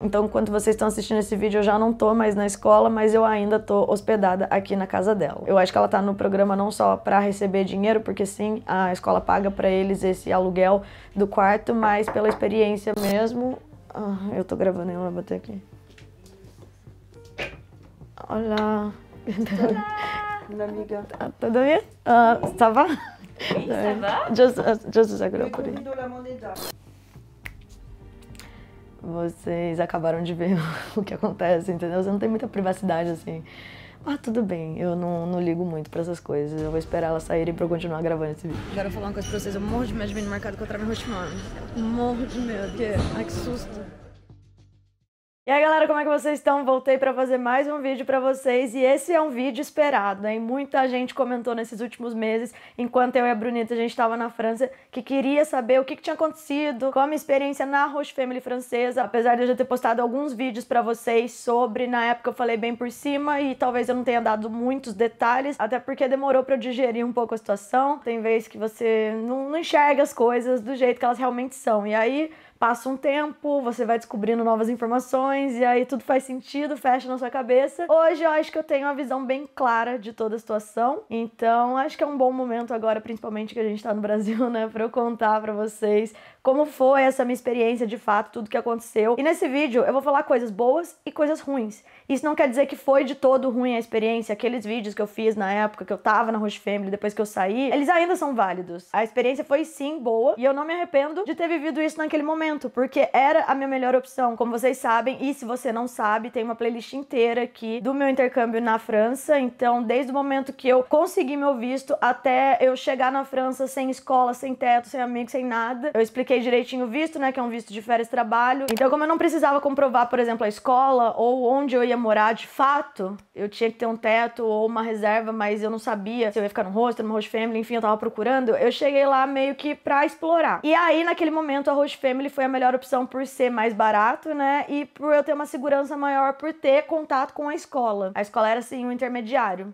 Então, quando vocês estão assistindo esse vídeo, eu já não tô mais na escola, mas eu ainda tô hospedada aqui na casa dela. Eu acho que ela tá no programa não só para receber dinheiro, porque sim, a escola paga para eles esse aluguel do quarto, mas pela experiência mesmo. Ah, eu tô gravando, eu vai bater aqui. Olá. Olá. amiga. Tá tudo bem? Ah, tava? ça va? Oui, ça va? Just, uh, just a second vocês acabaram de ver o que acontece, entendeu? Você não tem muita privacidade assim. Ah, tudo bem, eu não, não ligo muito pra essas coisas. Eu vou esperar elas saírem pra eu continuar gravando esse vídeo. Quero falar uma coisa pra vocês, eu morro de medo de vir no mercado encontrar meu rotimão. Morro de medo, porque... Ai, que susto. E aí galera, como é que vocês estão? Voltei para fazer mais um vídeo para vocês e esse é um vídeo esperado, hein? Muita gente comentou nesses últimos meses, enquanto eu e a Brunita a gente estava na França, que queria saber o que, que tinha acontecido com a minha experiência na Roche Family francesa, apesar de eu já ter postado alguns vídeos para vocês sobre, na época eu falei bem por cima e talvez eu não tenha dado muitos detalhes, até porque demorou para eu digerir um pouco a situação. Tem vezes que você não, não enxerga as coisas do jeito que elas realmente são. E aí Passa um tempo, você vai descobrindo novas informações e aí tudo faz sentido, fecha na sua cabeça. Hoje eu acho que eu tenho uma visão bem clara de toda a situação, então acho que é um bom momento agora, principalmente que a gente tá no Brasil, né, para eu contar para vocês como foi essa minha experiência de fato, tudo que aconteceu. E nesse vídeo eu vou falar coisas boas e coisas ruins. Isso não quer dizer que foi de todo ruim a experiência. Aqueles vídeos que eu fiz na época que eu tava na Roche Family, depois que eu saí, eles ainda são válidos. A experiência foi sim boa e eu não me arrependo de ter vivido isso naquele momento momento, porque era a minha melhor opção, como vocês sabem. E se você não sabe, tem uma playlist inteira aqui do meu intercâmbio na França. Então, desde o momento que eu consegui meu visto até eu chegar na França sem escola, sem teto, sem amigos, sem nada, eu expliquei direitinho o visto, né? Que é um visto de férias trabalho. Então, como eu não precisava comprovar, por exemplo, a escola ou onde eu ia morar de fato, eu tinha que ter um teto ou uma reserva, mas eu não sabia se eu ia ficar no hostel, numa host family, enfim, eu tava procurando. Eu cheguei lá meio que pra explorar. E aí, naquele momento, a host family foi a melhor opção por ser mais barato, né? E por eu ter uma segurança maior por ter contato com a escola. A escola era assim um intermediário.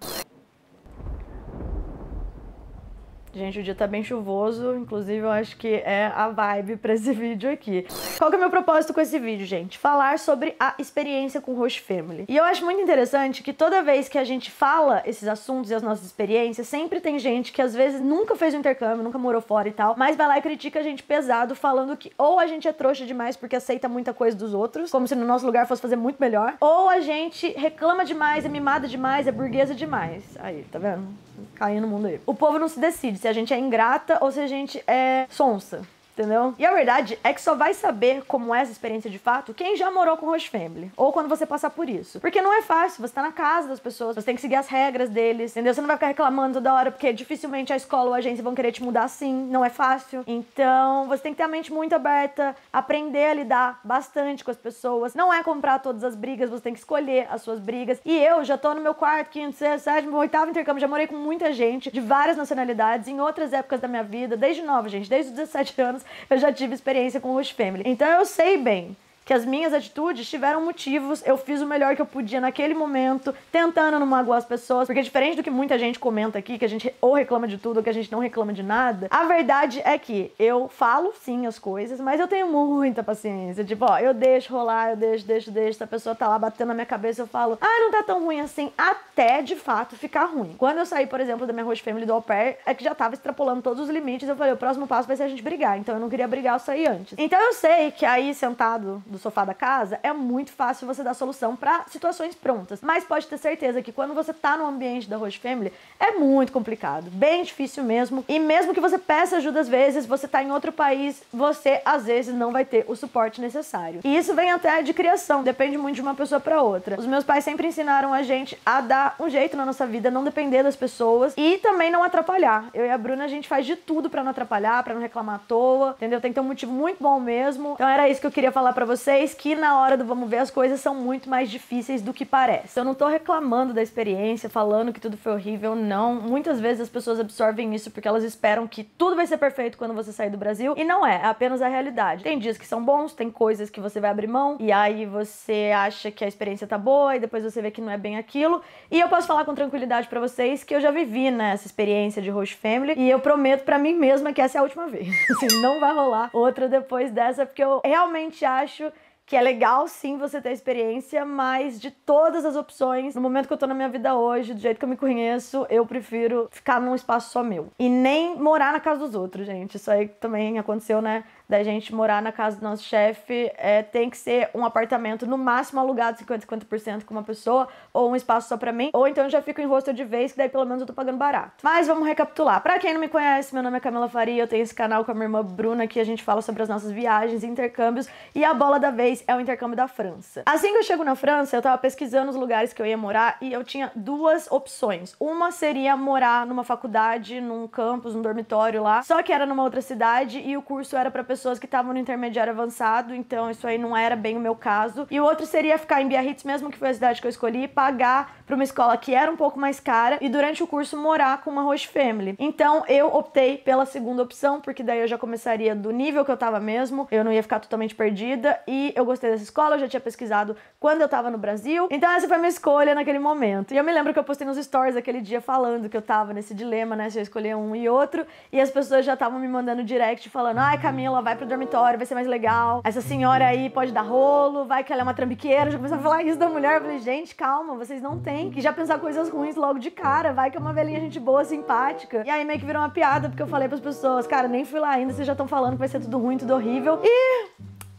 Gente, o dia tá bem chuvoso, inclusive eu acho que é a vibe pra esse vídeo aqui. Qual que é o meu propósito com esse vídeo, gente? Falar sobre a experiência com Host Family. E eu acho muito interessante que toda vez que a gente fala esses assuntos e as nossas experiências, sempre tem gente que às vezes nunca fez um intercâmbio, nunca morou fora e tal, mas vai lá e critica a gente pesado, falando que ou a gente é trouxa demais porque aceita muita coisa dos outros, como se no nosso lugar fosse fazer muito melhor, ou a gente reclama demais, é mimada demais, é burguesa demais. Aí, tá vendo? cair no mundo aí. O povo não se decide se a gente é ingrata ou se a gente é sonsa entendeu? E a verdade é que só vai saber como é essa experiência de fato quem já morou com host family ou quando você passar por isso. Porque não é fácil, você tá na casa das pessoas, você tem que seguir as regras deles, entendeu? Você não vai ficar reclamando toda hora porque dificilmente a escola ou a agência vão querer te mudar assim, não é fácil. Então, você tem que ter a mente muito aberta, aprender a lidar bastante com as pessoas. Não é comprar todas as brigas, você tem que escolher as suas brigas. E eu já tô no meu quarto, quinto, sexto, sétimo, oitavo intercâmbio, já morei com muita gente de várias nacionalidades em outras épocas da minha vida, desde nova, gente, desde os 17 anos eu já tive experiência com host family. Então eu sei bem que as minhas atitudes tiveram motivos, eu fiz o melhor que eu podia naquele momento, tentando não magoar as pessoas, porque diferente do que muita gente comenta aqui, que a gente ou reclama de tudo, ou que a gente não reclama de nada, a verdade é que eu falo sim as coisas, mas eu tenho muita paciência, tipo, ó, eu deixo rolar, eu deixo, deixo, deixo, se a pessoa tá lá batendo na minha cabeça, eu falo, ah, não tá tão ruim assim, até de fato ficar ruim. Quando eu saí, por exemplo, da minha host family do au pair, é que já tava extrapolando todos os limites, eu falei, o próximo passo vai ser a gente brigar, então eu não queria brigar, eu saí antes. Então eu sei que aí, sentado do sofá da casa, é muito fácil você dar solução para situações prontas. Mas pode ter certeza que quando você tá no ambiente da Host Family, é muito complicado, bem difícil mesmo. E mesmo que você peça ajuda às vezes, você tá em outro país, você às vezes não vai ter o suporte necessário. E isso vem até de criação, depende muito de uma pessoa para outra. Os meus pais sempre ensinaram a gente a dar um jeito na nossa vida, não depender das pessoas e também não atrapalhar. Eu e a Bruna a gente faz de tudo para não atrapalhar, para não reclamar à toa, entendeu? Tem que ter um motivo muito bom mesmo. Então era isso que eu queria falar para vocês vocês que na hora do vamos ver as coisas são muito mais difíceis do que parece. Eu não tô reclamando da experiência, falando que tudo foi horrível, não. Muitas vezes as pessoas absorvem isso porque elas esperam que tudo vai ser perfeito quando você sair do Brasil e não é, é apenas a realidade. Tem dias que são bons, tem coisas que você vai abrir mão e aí você acha que a experiência tá boa e depois você vê que não é bem aquilo. E eu posso falar com tranquilidade para vocês que eu já vivi nessa né, experiência de host family e eu prometo para mim mesma que essa é a última vez. assim, não vai rolar outra depois dessa porque eu realmente acho que é legal sim você ter experiência, mas de todas as opções, no momento que eu tô na minha vida hoje, do jeito que eu me conheço, eu prefiro ficar num espaço só meu. E nem morar na casa dos outros, gente. Isso aí também aconteceu, né? da gente morar na casa do nosso chefe é, tem que ser um apartamento no máximo alugado 50, 50% com uma pessoa, ou um espaço só pra mim, ou então eu já fico em rosto de vez, que daí pelo menos eu tô pagando barato. Mas vamos recapitular. Pra quem não me conhece, meu nome é Camila Faria, eu tenho esse canal com a minha irmã Bruna, que a gente fala sobre as nossas viagens, intercâmbios, e a bola da vez é o intercâmbio da França. Assim que eu chego na França, eu tava pesquisando os lugares que eu ia morar e eu tinha duas opções. Uma seria morar numa faculdade, num campus, num dormitório lá, só que era numa outra cidade e o curso era pra pessoa pessoas que estavam no intermediário avançado, então isso aí não era bem o meu caso. E o outro seria ficar em Biarritz, mesmo que foi a cidade que eu escolhi, pagar para uma escola que era um pouco mais cara e durante o curso morar com uma host family. Então eu optei pela segunda opção, porque daí eu já começaria do nível que eu tava mesmo, eu não ia ficar totalmente perdida e eu gostei dessa escola, eu já tinha pesquisado quando eu tava no Brasil. Então essa foi a minha escolha naquele momento. E eu me lembro que eu postei nos stories aquele dia falando que eu tava nesse dilema, né, se eu escolher um e outro, e as pessoas já estavam me mandando direct falando: "Ai, Camila, vai pro dormitório, vai ser mais legal. Essa senhora aí pode dar rolo, vai que ela é uma trambiqueira. Já começou a falar isso da mulher. Eu falei, gente, calma, vocês não têm que já pensar coisas ruins logo de cara. Vai que é uma velhinha gente boa, simpática. E aí meio que virou uma piada, porque eu falei pras pessoas, cara, nem fui lá ainda, vocês já estão falando que vai ser tudo ruim, tudo horrível. E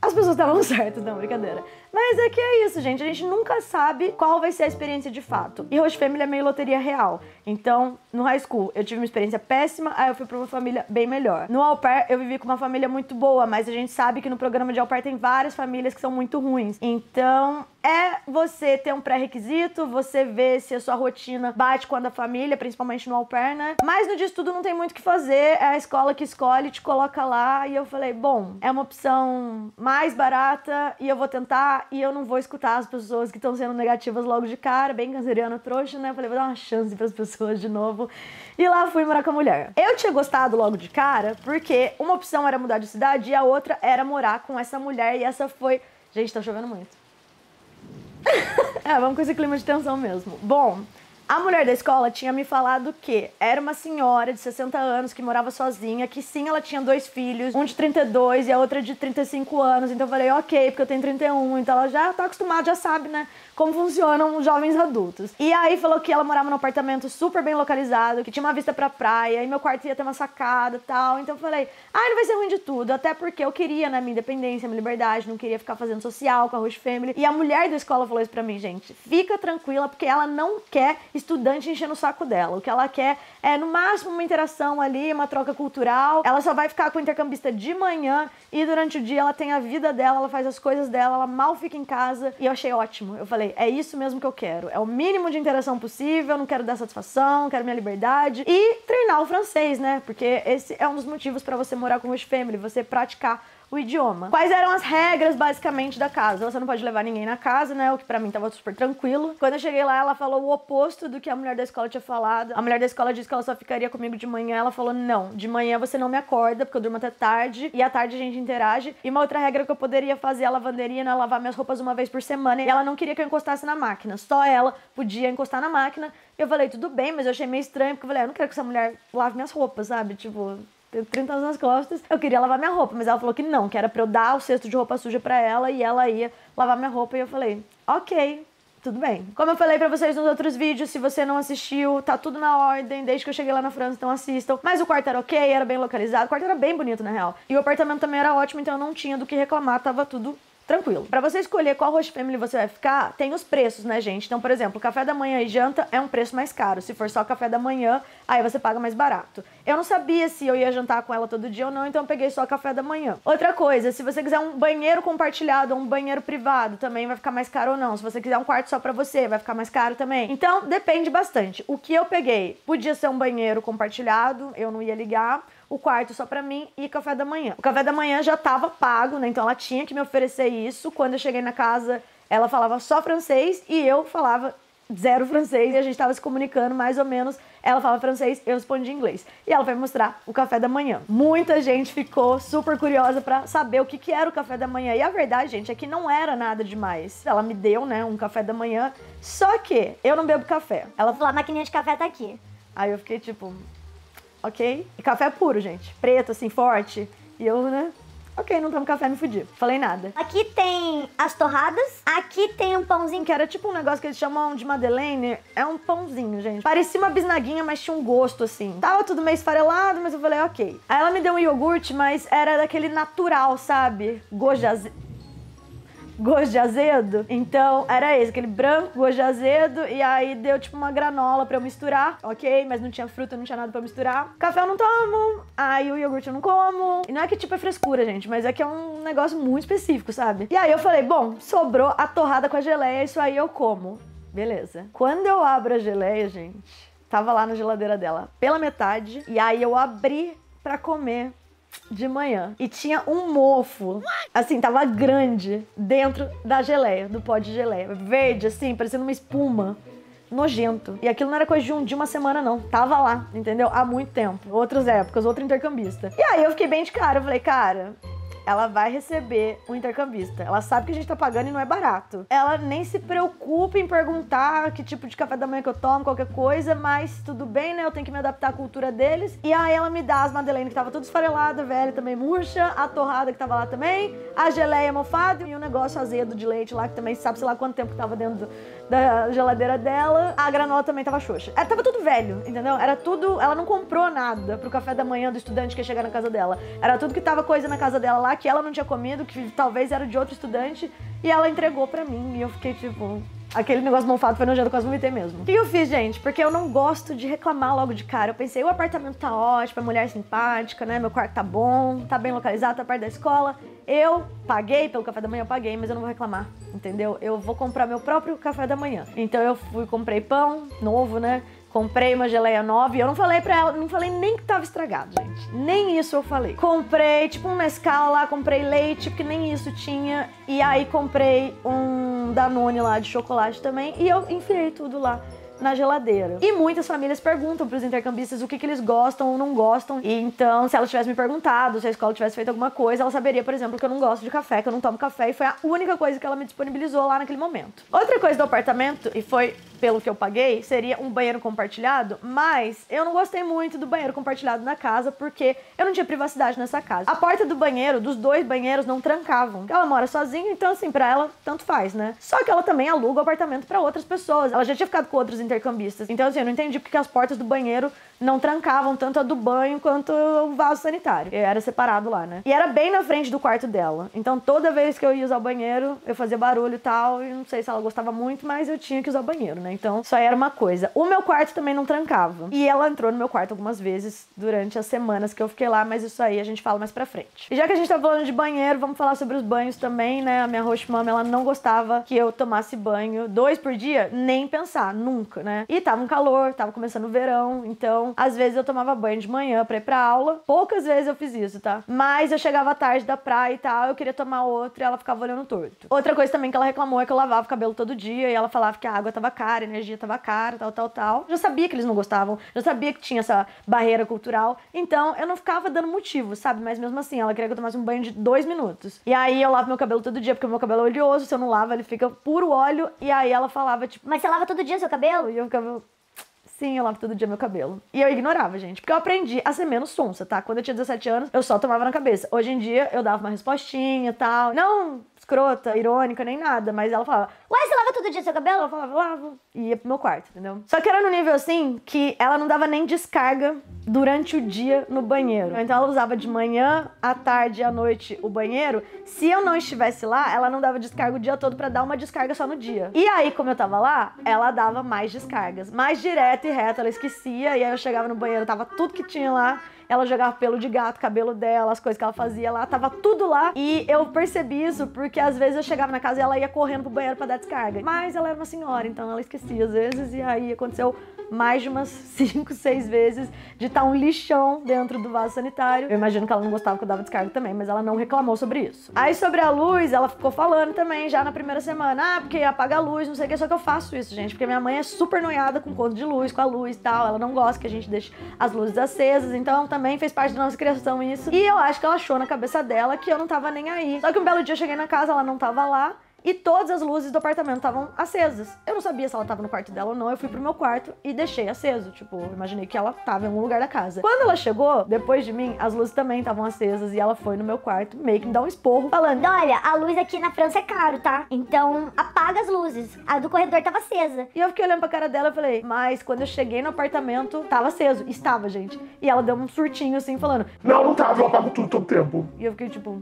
as pessoas estavam certas, não, brincadeira. Mas é que é isso, gente. A gente nunca sabe qual vai ser a experiência de fato. E Host Family é meio loteria real. Então, no high school, eu tive uma experiência péssima, aí eu fui pra uma família bem melhor. No au pair, eu vivi com uma família muito boa, mas a gente sabe que no programa de au pair tem várias famílias que são muito ruins. Então, é você ter um pré-requisito, você ver se a sua rotina bate com a da família, principalmente no au pair, né? Mas no dia tudo não tem muito o que fazer, é a escola que escolhe, te coloca lá. E eu falei, bom, é uma opção mais barata e eu vou tentar e eu não vou escutar as pessoas que estão sendo negativas logo de cara, bem canceriano trouxa, né? falei, vou dar uma chance para as pessoas de novo. E lá fui morar com a mulher. Eu tinha gostado logo de cara porque uma opção era mudar de cidade e a outra era morar com essa mulher e essa foi. Gente, tá chovendo muito. é, vamos com esse clima de tensão mesmo. Bom, a mulher da escola tinha me falado que era uma senhora de 60 anos que morava sozinha, que sim, ela tinha dois filhos, um de 32 e a outra de 35 anos. Então eu falei, ok, porque eu tenho 31, então ela já tá acostumada, já sabe, né, como funcionam os jovens adultos. E aí falou que ela morava num apartamento super bem localizado, que tinha uma vista pra praia, e meu quarto ia ter uma sacada tal. Então eu falei, ai, ah, não vai ser ruim de tudo, até porque eu queria, né, minha independência, minha liberdade, não queria ficar fazendo social com a Rush Family. E a mulher da escola falou isso pra mim, gente, fica tranquila, porque ela não quer estudante enchendo o saco dela. O que ela quer é, no máximo, uma interação ali, uma troca cultural. Ela só vai ficar com o intercambista de manhã e durante o dia ela tem a vida dela, ela faz as coisas dela, ela mal fica em casa. E eu achei ótimo. Eu falei, é isso mesmo que eu quero. É o mínimo de interação possível, não quero dar satisfação, quero minha liberdade. E treinar o francês, né? Porque esse é um dos motivos para você morar com o host family, você praticar o idioma. Quais eram as regras, basicamente, da casa? Você não pode levar ninguém na casa, né? O que para mim tava super tranquilo. Quando eu cheguei lá, ela falou o oposto do que a mulher da escola tinha falado. A mulher da escola disse que ela só ficaria comigo de manhã. Ela falou: não, de manhã você não me acorda, porque eu durmo até tarde. E à tarde a gente interage. E uma outra regra que eu poderia fazer a lavanderia era né? lavar minhas roupas uma vez por semana. E ela não queria que eu encostasse na máquina. Só ela podia encostar na máquina. Eu falei, tudo bem, mas eu achei meio estranho, porque eu falei, ah, eu não quero que essa mulher lave minhas roupas, sabe? Tipo, tenho 30 anos nas costas. Eu queria lavar minha roupa, mas ela falou que não, que era pra eu dar o cesto de roupa suja pra ela e ela ia lavar minha roupa. E eu falei, ok, tudo bem. Como eu falei para vocês nos outros vídeos, se você não assistiu, tá tudo na ordem, desde que eu cheguei lá na França, então assistam. Mas o quarto era ok, era bem localizado, o quarto era bem bonito, na real. E o apartamento também era ótimo, então eu não tinha do que reclamar, tava tudo tranquilo. Para você escolher qual host family você vai ficar, tem os preços, né, gente? Então, por exemplo, café da manhã e janta é um preço mais caro. Se for só café da manhã, aí você paga mais barato. Eu não sabia se eu ia jantar com ela todo dia ou não, então eu peguei só café da manhã. Outra coisa, se você quiser um banheiro compartilhado ou um banheiro privado, também vai ficar mais caro ou não. Se você quiser um quarto só para você, vai ficar mais caro também. Então, depende bastante. O que eu peguei podia ser um banheiro compartilhado, eu não ia ligar o quarto só para mim e café da manhã. O café da manhã já estava pago, né? Então ela tinha que me oferecer isso. Quando eu cheguei na casa, ela falava só francês e eu falava zero francês e a gente estava se comunicando mais ou menos. Ela falava francês, eu respondia inglês. E ela foi mostrar o café da manhã. Muita gente ficou super curiosa para saber o que, que era o café da manhã. E a verdade, gente, é que não era nada demais. Ela me deu, né, um café da manhã, só que eu não bebo café. Ela falou: a maquininha de café tá aqui. Aí eu fiquei tipo, ok? E café puro, gente. Preto, assim, forte. E eu, né? Ok, não tomo café, me fudi. Falei nada. Aqui tem as torradas. Aqui tem um pãozinho que era tipo um negócio que eles chamam de Madeleine. É um pãozinho, gente. Parecia uma bisnaguinha, mas tinha um gosto assim. Tava tudo meio esfarelado, mas eu falei, ok. Aí ela me deu um iogurte, mas era daquele natural, sabe? Gojazeiro gosto de azedo. Então era esse, aquele branco, gosto de azedo. E aí deu tipo uma granola pra eu misturar, ok? Mas não tinha fruta, não tinha nada pra misturar. Café eu não tomo, aí o iogurte eu não como. E não é que tipo é frescura, gente, mas é que é um negócio muito específico, sabe? E aí eu falei, bom, sobrou a torrada com a geleia, isso aí eu como. Beleza. Quando eu abro a geleia, gente, tava lá na geladeira dela pela metade. E aí eu abri para comer de manhã e tinha um mofo, assim, tava grande dentro da geleia, do pó de geleia. Verde, assim, parecendo uma espuma. Nojento. E aquilo não era coisa de um dia, uma semana, não. Tava lá, entendeu? Há muito tempo. Outras épocas, outro intercambista. E aí eu fiquei bem de cara. Eu falei, cara, ela vai receber um intercambista. Ela sabe que a gente tá pagando e não é barato. Ela nem se preocupa em perguntar que tipo de café da manhã que eu tomo, qualquer coisa, mas tudo bem, né? Eu tenho que me adaptar à cultura deles. E aí ela me dá as Madeleine que tava tudo esfarelada, velha, também murcha, a torrada que tava lá também, a geleia mofada e um negócio azedo de leite lá que também sabe sei lá quanto tempo que tava dentro da geladeira dela. A granola também tava xoxa. Ela é, tava tudo velho, entendeu? Era tudo, ela não comprou nada pro café da manhã do estudante que ia chegar na casa dela. Era tudo que tava coisa na casa dela lá que ela não tinha comido, que talvez era de outro estudante, e ela entregou para mim. E eu fiquei tipo, aquele negócio fato foi nojento, quase vomitei mesmo. O que eu fiz, gente? Porque eu não gosto de reclamar logo de cara. Eu pensei, o apartamento tá ótimo, a mulher é simpática, né? Meu quarto tá bom, tá bem localizado, tá perto da escola. Eu paguei pelo café da manhã, eu paguei, mas eu não vou reclamar, entendeu? Eu vou comprar meu próprio café da manhã. Então eu fui, comprei pão novo, né? Comprei uma geleia nova e eu não falei pra ela, não falei nem que tava estragado, gente. Nem isso eu falei. Comprei, tipo, um Nescau lá, comprei leite, porque nem isso tinha. E aí comprei um Danone lá de chocolate também e eu enfiei tudo lá na geladeira. E muitas famílias perguntam pros intercambistas o que, que, eles gostam ou não gostam. E então, se ela tivesse me perguntado, se a escola tivesse feito alguma coisa, ela saberia, por exemplo, que eu não gosto de café, que eu não tomo café, e foi a única coisa que ela me disponibilizou lá naquele momento. Outra coisa do apartamento, e foi pelo que eu paguei, seria um banheiro compartilhado, mas eu não gostei muito do banheiro compartilhado na casa porque eu não tinha privacidade nessa casa. A porta do banheiro, dos dois banheiros, não trancavam. Ela mora sozinha, então assim, pra ela, tanto faz, né? Só que ela também aluga o apartamento para outras pessoas. Ela já tinha ficado com outros intercambistas. Então assim, eu não entendi porque as portas do banheiro não trancavam tanto a do banho quanto o vaso sanitário. Eu era separado lá, né? E era bem na frente do quarto dela. Então toda vez que eu ia usar o banheiro, eu fazia barulho e tal. E não sei se ela gostava muito, mas eu tinha que usar o banheiro, né? Então só era uma coisa. O meu quarto também não trancava. E ela entrou no meu quarto algumas vezes durante as semanas que eu fiquei lá, mas isso aí a gente fala mais pra frente. E já que a gente tá falando de banheiro, vamos falar sobre os banhos também, né? A minha roxmama, ela não gostava que eu tomasse banho dois por dia, nem pensar, nunca, né? E tava um calor, tava começando o verão, então então, às vezes eu tomava banho de manhã pra ir pra aula. Poucas vezes eu fiz isso, tá? Mas eu chegava tarde da praia e tal, eu queria tomar outro e ela ficava olhando torto. Outra coisa também que ela reclamou é que eu lavava o cabelo todo dia e ela falava que a água tava cara, a energia tava cara, tal, tal, tal. Já sabia que eles não gostavam, já sabia que tinha essa barreira cultural. Então, eu não ficava dando motivo, sabe? Mas mesmo assim, ela queria que eu tomasse um banho de dois minutos. E aí eu lavo meu cabelo todo dia, porque meu cabelo é oleoso, se eu não lavo, ele fica puro óleo. E aí ela falava, tipo, mas você lava todo dia seu cabelo? E eu ficava, Sim, eu lavo todo dia meu cabelo. E eu ignorava, gente. Porque eu aprendi a ser menos sonsa, tá? Quando eu tinha 17 anos, eu só tomava na cabeça. Hoje em dia, eu dava uma respostinha e tal. Não, escrota, irônica, nem nada, mas ela falava, uai, você lava todo dia seu cabelo? Ela falava, lavo. E ia pro meu quarto, entendeu? Só que era no nível assim que ela não dava nem descarga durante o dia no banheiro. Então ela usava de manhã, à tarde e à noite o banheiro. Se eu não estivesse lá, ela não dava descarga o dia todo para dar uma descarga só no dia. E aí, como eu tava lá, ela dava mais descargas. Mais direta e reta, ela esquecia. E aí eu chegava no banheiro, tava tudo que tinha lá ela jogava pelo de gato, cabelo dela, as coisas que ela fazia lá, tava tudo lá. E eu percebi isso porque às vezes eu chegava na casa e ela ia correndo pro banheiro para dar descarga. Mas ela era uma senhora, então ela esquecia às vezes e aí aconteceu mais de umas 5, 6 vezes de estar tá um lixão dentro do vaso sanitário. Eu imagino que ela não gostava que eu dava descarga também, mas ela não reclamou sobre isso. Aí sobre a luz, ela ficou falando também já na primeira semana, ah, porque apaga a luz, não sei o que, só que eu faço isso, gente, porque minha mãe é super noiada com conta de luz, com a luz e tal, ela não gosta que a gente deixe as luzes acesas, então também fez parte da nossa criação isso. E eu acho que ela achou na cabeça dela que eu não tava nem aí. Só que um belo dia eu cheguei na casa, ela não tava lá, e todas as luzes do apartamento estavam acesas. Eu não sabia se ela estava no quarto dela ou não, eu fui pro meu quarto e deixei aceso. Tipo, imaginei que ela estava em algum lugar da casa. Quando ela chegou, depois de mim, as luzes também estavam acesas e ela foi no meu quarto meio que me dá um esporro, falando: Olha, a luz aqui na França é caro, tá? Então apaga as luzes. A do corredor tava acesa. E eu fiquei olhando pra cara dela e falei: Mas quando eu cheguei no apartamento, tava aceso. Estava, gente. E ela deu um surtinho assim, falando: Não, não tava, eu apago tudo todo tempo. E eu fiquei tipo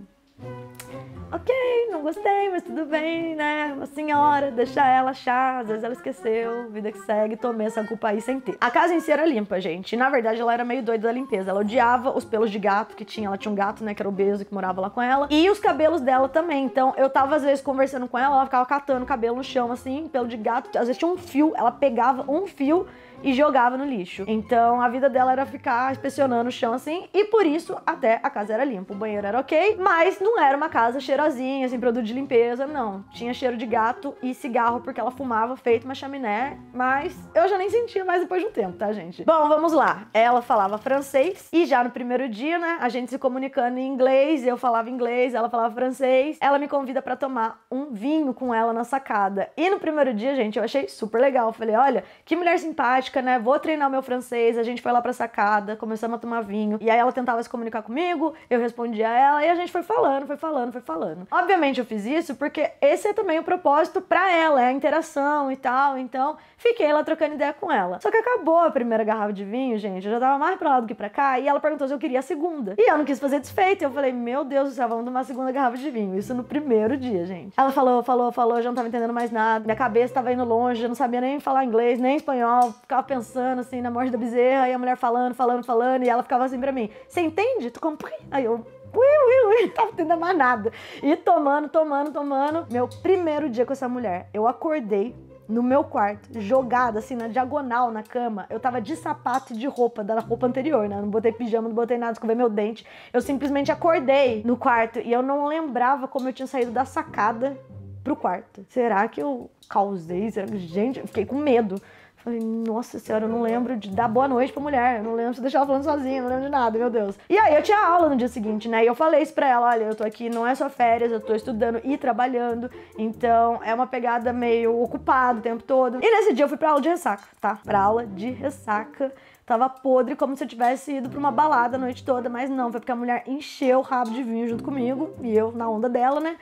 ok, não gostei, mas tudo bem, né? Uma senhora, deixa ela achar, às vezes ela esqueceu, vida que segue, tomei essa culpa aí sem ter. A casa em si era limpa, gente. E, na verdade, ela era meio doida da limpeza. Ela odiava os pelos de gato que tinha. Ela tinha um gato, né, que era obeso, que morava lá com ela. E os cabelos dela também. Então, eu tava, às vezes, conversando com ela, ela ficava catando cabelo no chão, assim, pelo de gato. Às vezes tinha um fio, ela pegava um fio e jogava no lixo. Então a vida dela era ficar inspecionando o chão assim, e por isso até a casa era limpa. O banheiro era ok, mas não era uma casa cheirosinha, sem assim, produto de limpeza, não. Tinha cheiro de gato e cigarro, porque ela fumava feito uma chaminé, mas eu já nem sentia mais depois de um tempo, tá, gente? Bom, vamos lá. Ela falava francês e já no primeiro dia, né, a gente se comunicando em inglês, eu falava inglês, ela falava francês. Ela me convida para tomar um vinho com ela na sacada. E no primeiro dia, gente, eu achei super legal. Eu falei, olha, que mulher simpática prática, né? Vou treinar meu francês. A gente foi lá pra sacada, começamos a tomar vinho. E aí ela tentava se comunicar comigo, eu respondia a ela e a gente foi falando, foi falando, foi falando. Obviamente eu fiz isso porque esse é também o propósito para ela, é a interação e tal. Então, fiquei lá trocando ideia com ela. Só que acabou a primeira garrafa de vinho, gente. Eu já tava mais pra lá do que pra cá. E ela perguntou se eu queria a segunda. E eu não quis fazer desfeita. Eu falei, meu Deus do céu, vamos tomar a segunda garrafa de vinho. Isso no primeiro dia, gente. Ela falou, falou, falou, já não tava entendendo mais nada. Minha cabeça tava indo longe, eu não sabia nem falar inglês, nem espanhol. Ficava ficava pensando, assim, na morte da bezerra, e a mulher falando, falando, falando, e ela ficava assim pra mim: Você entende? Tu comprei Aí eu. Ui, ui, ui, tava tendo mais nada. E tomando, tomando, tomando. Meu primeiro dia com essa mulher, eu acordei no meu quarto, jogada assim na diagonal na cama. Eu tava de sapato e de roupa, da roupa anterior, né? Eu não botei pijama, não botei nada, escovei meu dente. Eu simplesmente acordei no quarto e eu não lembrava como eu tinha saído da sacada pro quarto. Será que eu causei? Será que... Gente, eu fiquei com medo. Falei, nossa senhora, eu não é, é, lembro de é. dar boa noite pra mulher, eu não lembro de deixar ela falando sozinha, não lembro de nada, meu Deus. E aí eu tinha aula no dia seguinte, né? E eu falei isso pra ela: olha, eu tô aqui, não é só férias, eu tô estudando e trabalhando, então é uma pegada meio ocupada o tempo todo. E nesse dia eu fui pra aula de ressaca, tá? Pra aula de ressaca. Tava podre, como se eu tivesse ido pra uma balada a noite toda, mas não, foi porque a mulher encheu o rabo de vinho junto comigo, e eu na onda dela, né?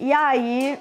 E aí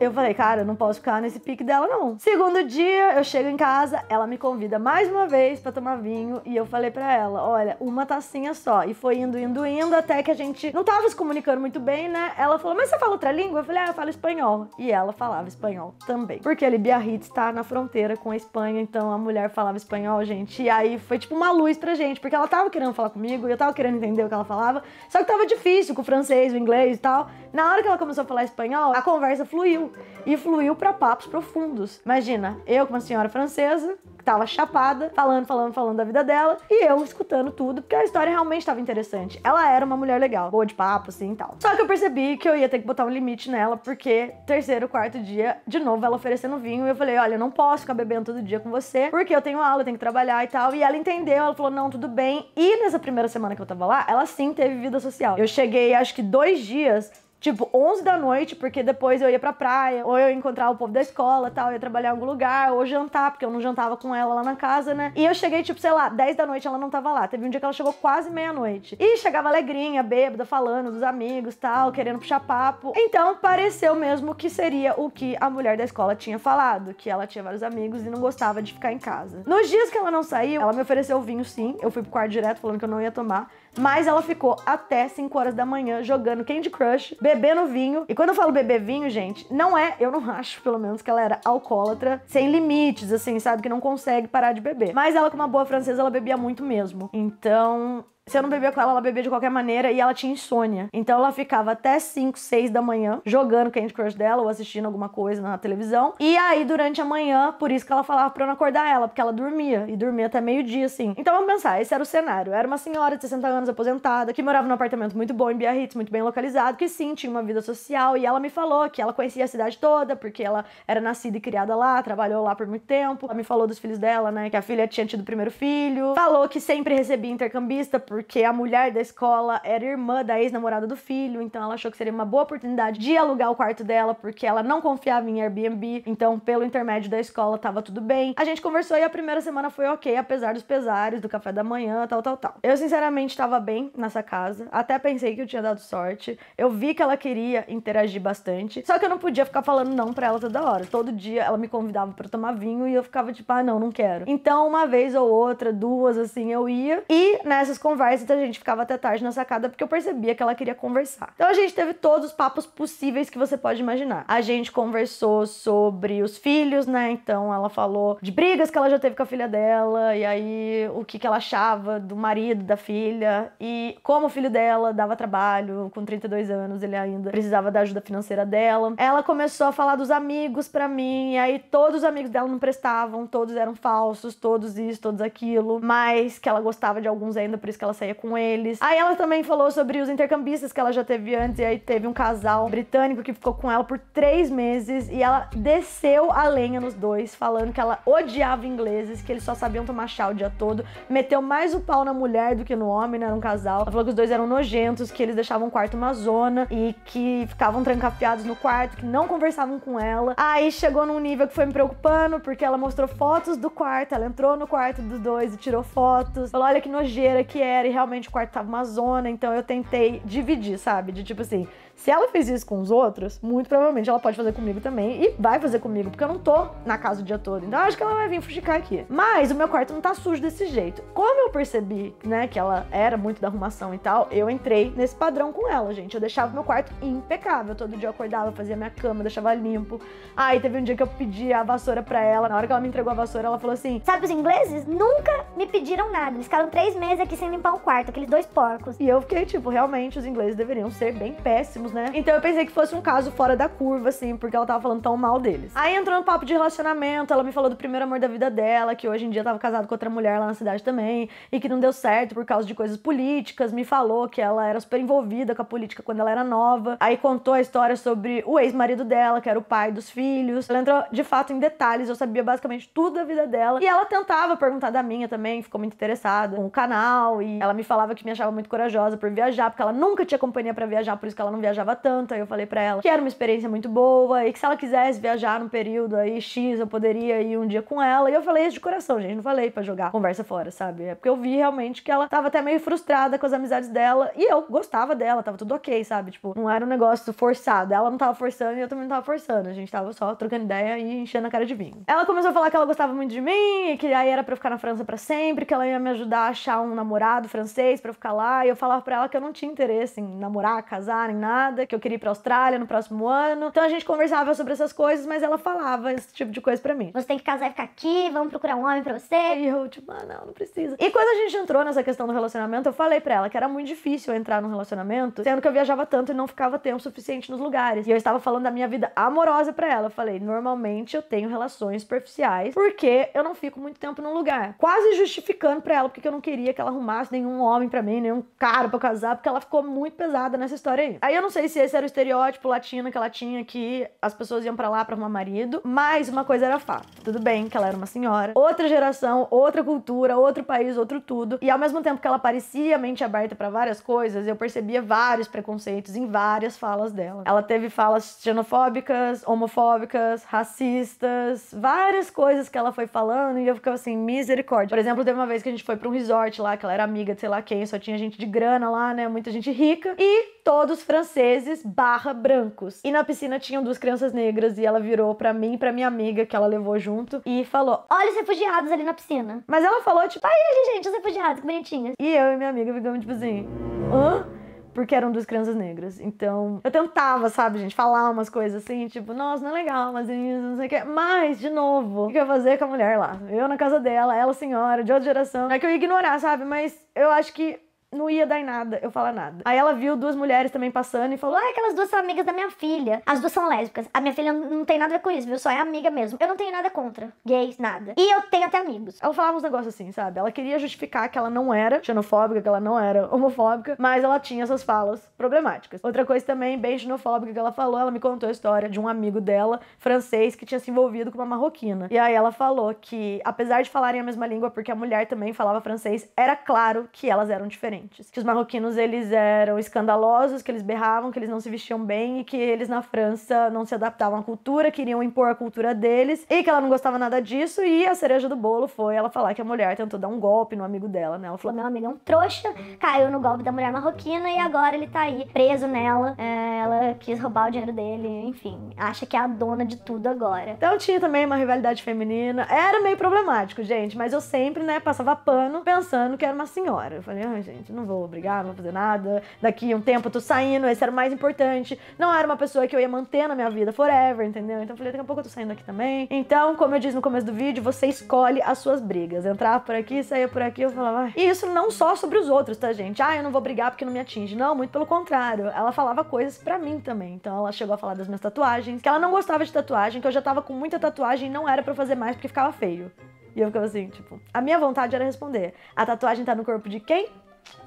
eu falei, cara, eu não posso ficar nesse pique dela, não. Segundo dia, eu chego em casa, ela me convida mais uma vez para tomar vinho e eu falei para ela: olha, uma tacinha só. E foi indo, indo, indo, até que a gente não tava se comunicando muito bem, né? Ela falou: mas você fala outra língua? Eu falei: ah, eu falo espanhol. E ela falava espanhol também. Porque ali Biarritz tá na fronteira com a Espanha, então a mulher falava espanhol, gente. E aí foi tipo uma luz pra gente, porque ela tava querendo falar comigo, e eu tava querendo entender o que ela falava, só que tava difícil com o francês, o inglês e tal. Na hora que ela começou a falar espanhol, a conversa fluiu. E fluiu para papos profundos. Imagina, eu com uma senhora francesa, que tava chapada, falando, falando, falando da vida dela, e eu escutando tudo, porque a história realmente estava interessante. Ela era uma mulher legal, boa de papo, assim e tal. Só que eu percebi que eu ia ter que botar um limite nela, porque terceiro, quarto dia, de novo, ela oferecendo vinho, e eu falei: olha, eu não posso ficar bebendo todo dia com você, porque eu tenho aula, eu tenho que trabalhar e tal. E ela entendeu, ela falou: não, tudo bem. E nessa primeira semana que eu tava lá, ela sim teve vida social. Eu cheguei, acho que dois dias tipo, 11 da noite, porque depois eu ia pra praia, ou eu ia encontrar o povo da escola tal, ia trabalhar em algum lugar, ou jantar, porque eu não jantava com ela lá na casa, né? E eu cheguei, tipo, sei lá, 10 da noite ela não tava lá. Teve um dia que ela chegou quase meia-noite. E chegava alegrinha, bêbada, falando dos amigos tal, querendo puxar papo. Então, pareceu mesmo que seria o que a mulher da escola tinha falado, que ela tinha vários amigos e não gostava de ficar em casa. Nos dias que ela não saiu, ela me ofereceu vinho sim, eu fui pro quarto direto falando que eu não ia tomar mas ela ficou até 5 horas da manhã jogando Candy Crush, bebendo vinho. E quando eu falo beber vinho, gente, não é, eu não acho, pelo menos, que ela era alcoólatra, sem limites, assim, sabe? Que não consegue parar de beber. Mas ela, com uma boa francesa, ela bebia muito mesmo. Então, se eu não bebia com ela, ela bebia de qualquer maneira e ela tinha insônia. Então ela ficava até 5, 6 da manhã jogando Candy Crush dela ou assistindo alguma coisa na televisão. E aí durante a manhã, por isso que ela falava pra eu não acordar ela, porque ela dormia e dormia até meio-dia assim. Então vamos pensar, esse era o cenário. Era uma senhora de 60 anos aposentada que morava num apartamento muito bom em Biarritz, muito bem localizado, que sim, tinha uma vida social e ela me falou que ela conhecia a cidade toda porque ela era nascida e criada lá, trabalhou lá por muito tempo. Ela me falou dos filhos dela, né, que a filha tinha tido o primeiro filho. Falou que sempre recebia intercambista por porque a mulher da escola era irmã da ex-namorada do filho, então ela achou que seria uma boa oportunidade de alugar o quarto dela, porque ela não confiava em Airbnb, então pelo intermédio da escola tava tudo bem. A gente conversou e a primeira semana foi ok, apesar dos pesares, do café da manhã, tal, tal, tal. Eu sinceramente tava bem nessa casa, até pensei que eu tinha dado sorte, eu vi que ela queria interagir bastante, só que eu não podia ficar falando não pra ela toda hora. Todo dia ela me convidava para tomar vinho e eu ficava tipo, ah, não, não quero. Então uma vez ou outra, duas, assim, eu ia e nessas conversas conversa, então a gente ficava até tarde na sacada porque eu percebia que ela queria conversar. Então a gente teve todos os papos possíveis que você pode imaginar. A gente conversou sobre os filhos, né? Então ela falou de brigas que ela já teve com a filha dela, e aí o que, que ela achava do marido, da filha, e como o filho dela dava trabalho, com 32 anos ele ainda precisava da ajuda financeira dela. Ela começou a falar dos amigos para mim, e aí todos os amigos dela não prestavam, todos eram falsos, todos isso, todos aquilo, mas que ela gostava de alguns ainda, por isso que ela ela saía com eles. Aí ela também falou sobre os intercambistas que ela já teve antes, e aí teve um casal britânico que ficou com ela por três meses, e ela desceu a lenha nos dois, falando que ela odiava ingleses, que eles só sabiam tomar chá o dia todo, meteu mais o pau na mulher do que no homem, né, era um casal. Ela falou que os dois eram nojentos, que eles deixavam o quarto uma zona, e que ficavam trancafiados no quarto, que não conversavam com ela. Aí chegou num nível que foi me preocupando, porque ela mostrou fotos do quarto, ela entrou no quarto dos dois e tirou fotos, falou, olha que nojeira que era, e realmente o quarto tava uma zona, então eu tentei dividir, sabe? De tipo assim, se ela fez isso com os outros, muito provavelmente ela pode fazer comigo também e vai fazer comigo, porque eu não tô na casa o dia todo. Então acho que ela vai vir fuxicar aqui. Mas o meu quarto não tá sujo desse jeito. Como eu percebi, né, que ela era muito da arrumação e tal, eu entrei nesse padrão com ela, gente. Eu deixava meu quarto impecável. Todo dia eu acordava, fazia minha cama, deixava limpo. Aí teve um dia que eu pedi a vassoura pra ela. Na hora que ela me entregou a vassoura, ela falou assim: Sabe, os ingleses nunca me pediram nada. Eles ficaram três meses aqui sem limpar o quarto, aqueles dois porcos. E eu fiquei tipo, realmente os ingleses deveriam ser bem péssimos né? Então eu pensei que fosse um caso fora da curva, assim, porque ela tava falando tão mal deles. Aí entrou no papo de relacionamento, ela me falou do primeiro amor da vida dela, que hoje em dia tava casado com outra mulher lá na cidade também, e que não deu certo por causa de coisas políticas, me falou que ela era super envolvida com a política quando ela era nova. Aí contou a história sobre o ex-marido dela, que era o pai dos filhos. Ela entrou de fato em detalhes, eu sabia basicamente tudo da vida dela. E ela tentava perguntar da minha também, ficou muito interessada com o canal, e ela me falava que me achava muito corajosa por viajar, porque ela nunca tinha companhia para viajar, por isso que ela não viajava viajava tanto, aí eu falei para ela que era uma experiência muito boa e que se ela quisesse viajar num período aí X, eu poderia ir um dia com ela. E eu falei isso de coração, gente, não falei para jogar conversa fora, sabe? É porque eu vi realmente que ela tava até meio frustrada com as amizades dela e eu gostava dela, tava tudo ok, sabe? Tipo, não era um negócio forçado. Ela não tava forçando e eu também não tava forçando. A gente tava só trocando ideia e enchendo a cara de vinho. Ela começou a falar que ela gostava muito de mim e que aí era para ficar na França para sempre, que ela ia me ajudar a achar um namorado francês para ficar lá. E eu falava para ela que eu não tinha interesse em namorar, casar, nem nada casada, que eu queria ir pra Austrália no próximo ano. Então a gente conversava sobre essas coisas, mas ela falava esse tipo de coisa pra mim. Você tem que casar e ficar aqui, vamos procurar um homem pra você. E eu, tipo, ah, não, não precisa. E quando a gente entrou nessa questão do relacionamento, eu falei pra ela que era muito difícil entrar num relacionamento, sendo que eu viajava tanto e não ficava tempo suficiente nos lugares. E eu estava falando da minha vida amorosa pra ela. Eu falei, normalmente eu tenho relações superficiais porque eu não fico muito tempo num lugar. Quase justificando pra ela porque eu não queria que ela arrumasse nenhum homem pra mim, nenhum cara pra casar, porque ela ficou muito pesada nessa história aí. Aí eu não sei se esse era o estereótipo latino que ela tinha, que as pessoas iam para lá para arrumar marido, mas uma coisa era fato. Tudo bem que ela era uma senhora, outra geração, outra cultura, outro país, outro tudo. E ao mesmo tempo que ela parecia mente aberta para várias coisas, eu percebia vários preconceitos em várias falas dela. Ela teve falas xenofóbicas, homofóbicas, racistas, várias coisas que ela foi falando e eu ficava assim, misericórdia. Por exemplo, teve uma vez que a gente foi para um resort lá, que ela era amiga de sei lá quem, só tinha gente de grana lá, né? Muita gente rica. E todos franceses franceses barra brancos. E na piscina tinham duas crianças negras e ela virou para mim e pra minha amiga que ela levou junto e falou: Olha os refugiados ali na piscina. Mas ela falou, tipo, ai, ali, gente, os refugiados, que bonitinhos. E eu e minha amiga ficamos tipo assim: hã? porque eram duas crianças negras. Então, eu tentava, sabe, gente, falar umas coisas assim, tipo, nossa, não é legal, mas não sei o que. Mas, de novo, o que eu ia fazer com a mulher lá? Eu na casa dela, ela senhora, de outra geração. Não é que eu ia ignorar, sabe? Mas eu acho que não ia dar em nada eu falar nada. Aí ela viu duas mulheres também passando e falou: Ah, aquelas duas são amigas da minha filha. As duas são lésbicas. A minha filha não tem nada a ver com isso, viu? Só é amiga mesmo. Eu não tenho nada contra gays, nada. E eu tenho até amigos. Ela falava uns negócios assim, sabe? Ela queria justificar que ela não era xenofóbica, que ela não era homofóbica, mas ela tinha essas falas problemáticas. Outra coisa também bem xenofóbica que ela falou, ela me contou a história de um amigo dela, francês, que tinha se envolvido com uma marroquina. E aí ela falou que, apesar de falarem a mesma língua, porque a mulher também falava francês, era claro que elas eram diferentes diferentes. Que os marroquinos eles eram escandalosos, que eles berravam, que eles não se vestiam bem e que eles na França não se adaptavam à cultura, queriam impor a cultura deles e que ela não gostava nada disso. E a cereja do bolo foi ela falar que a mulher tentou dar um golpe no amigo dela, né? Ela falou: meu amigo é um trouxa, caiu no golpe da mulher marroquina e agora ele tá aí preso nela. É, ela quis roubar o dinheiro dele, enfim, acha que é a dona de tudo agora. Então tinha também uma rivalidade feminina. Era meio problemático, gente, mas eu sempre, né, passava pano pensando que era uma senhora. Eu falei, ai, ah, gente, não vou brigar, não vou fazer nada. Daqui a um tempo eu tô saindo, esse era o mais importante. Não era uma pessoa que eu ia manter na minha vida forever, entendeu? Então eu falei, daqui a pouco eu tô saindo aqui também. Então, como eu disse no começo do vídeo, você escolhe as suas brigas. Entrar por aqui, sair por aqui, eu falava. E isso não só sobre os outros, tá, gente? Ah, eu não vou brigar porque não me atinge. Não, muito pelo contrário. Ela falava coisas para mim também. Então ela chegou a falar das minhas tatuagens, que ela não gostava de tatuagem, que eu já tava com muita tatuagem e não era para fazer mais porque ficava feio. E eu ficava assim, tipo, a minha vontade era responder: a tatuagem tá no corpo de quem?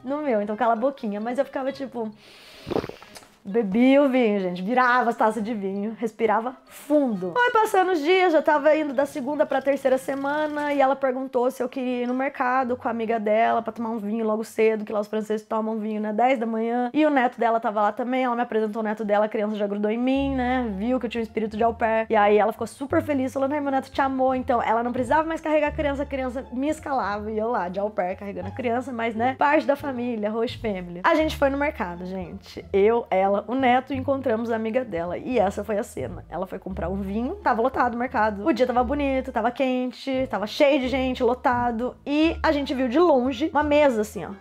no meu, então cala a boquinha. Mas eu ficava tipo. Bebia o vinho, gente. Virava as taças de vinho, respirava fundo. foi passando os dias, já tava indo da segunda pra terceira semana e ela perguntou se eu queria ir no mercado com a amiga dela pra tomar um vinho logo cedo, que lá os franceses tomam vinho, né? 10 da manhã. E o neto dela tava lá também, ela me apresentou o neto dela, a criança já grudou em mim, né? Viu que eu tinha um espírito de au pair. E aí ela ficou super feliz, falando: né, ai, meu neto te amou. Então ela não precisava mais carregar a criança, a criança me escalava e eu lá, de au pair, carregando a criança, mas né? Parte da família, host family. A gente foi no mercado, gente. Eu, ela, o neto e encontramos a amiga dela. E essa foi a cena. Ela foi comprar um vinho, tava lotado o mercado. O dia tava bonito, tava quente, tava cheio de gente, lotado. E a gente viu de longe uma mesa assim, ó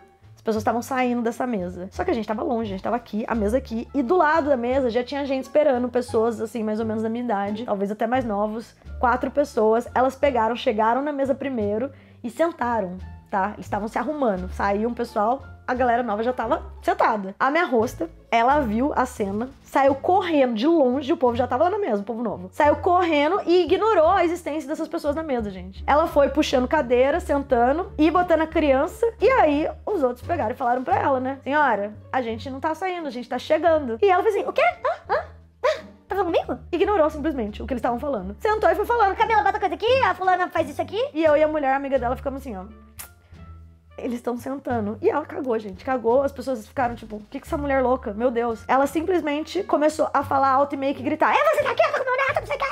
pessoas estavam saindo dessa mesa. Só que a gente tava longe, a gente tava aqui, a mesa aqui, e do lado da mesa já tinha gente esperando, pessoas assim, mais ou menos da minha idade, talvez até mais novos, quatro pessoas. Elas pegaram, chegaram na mesa primeiro e sentaram, tá? Eles estavam se arrumando. Saiu um pessoal, a galera nova já tava sentada. A minha rosta, ela viu a cena, saiu correndo de longe, o povo já tava lá na mesa, o povo novo. Saiu correndo e ignorou a existência dessas pessoas na mesa, gente. Ela foi puxando cadeira, sentando e botando a criança. E aí os outros pegaram e falaram pra ela, né? Senhora, a gente não tá saindo, a gente tá chegando. E ela fez assim: o quê? Ah, Tá falando comigo? Ignorou simplesmente o que eles estavam falando. Sentou e foi falando: Camila, bota coisa aqui, a fulana faz isso aqui. E eu e a mulher, a amiga dela, ficamos assim, ó eles estão sentando. E ela cagou, gente. Cagou, as pessoas ficaram tipo, o que, que essa mulher louca? Meu Deus. Ela simplesmente começou a falar alto e meio que gritar: É, você tá aqui, eu tô com meu neto, não sei o que.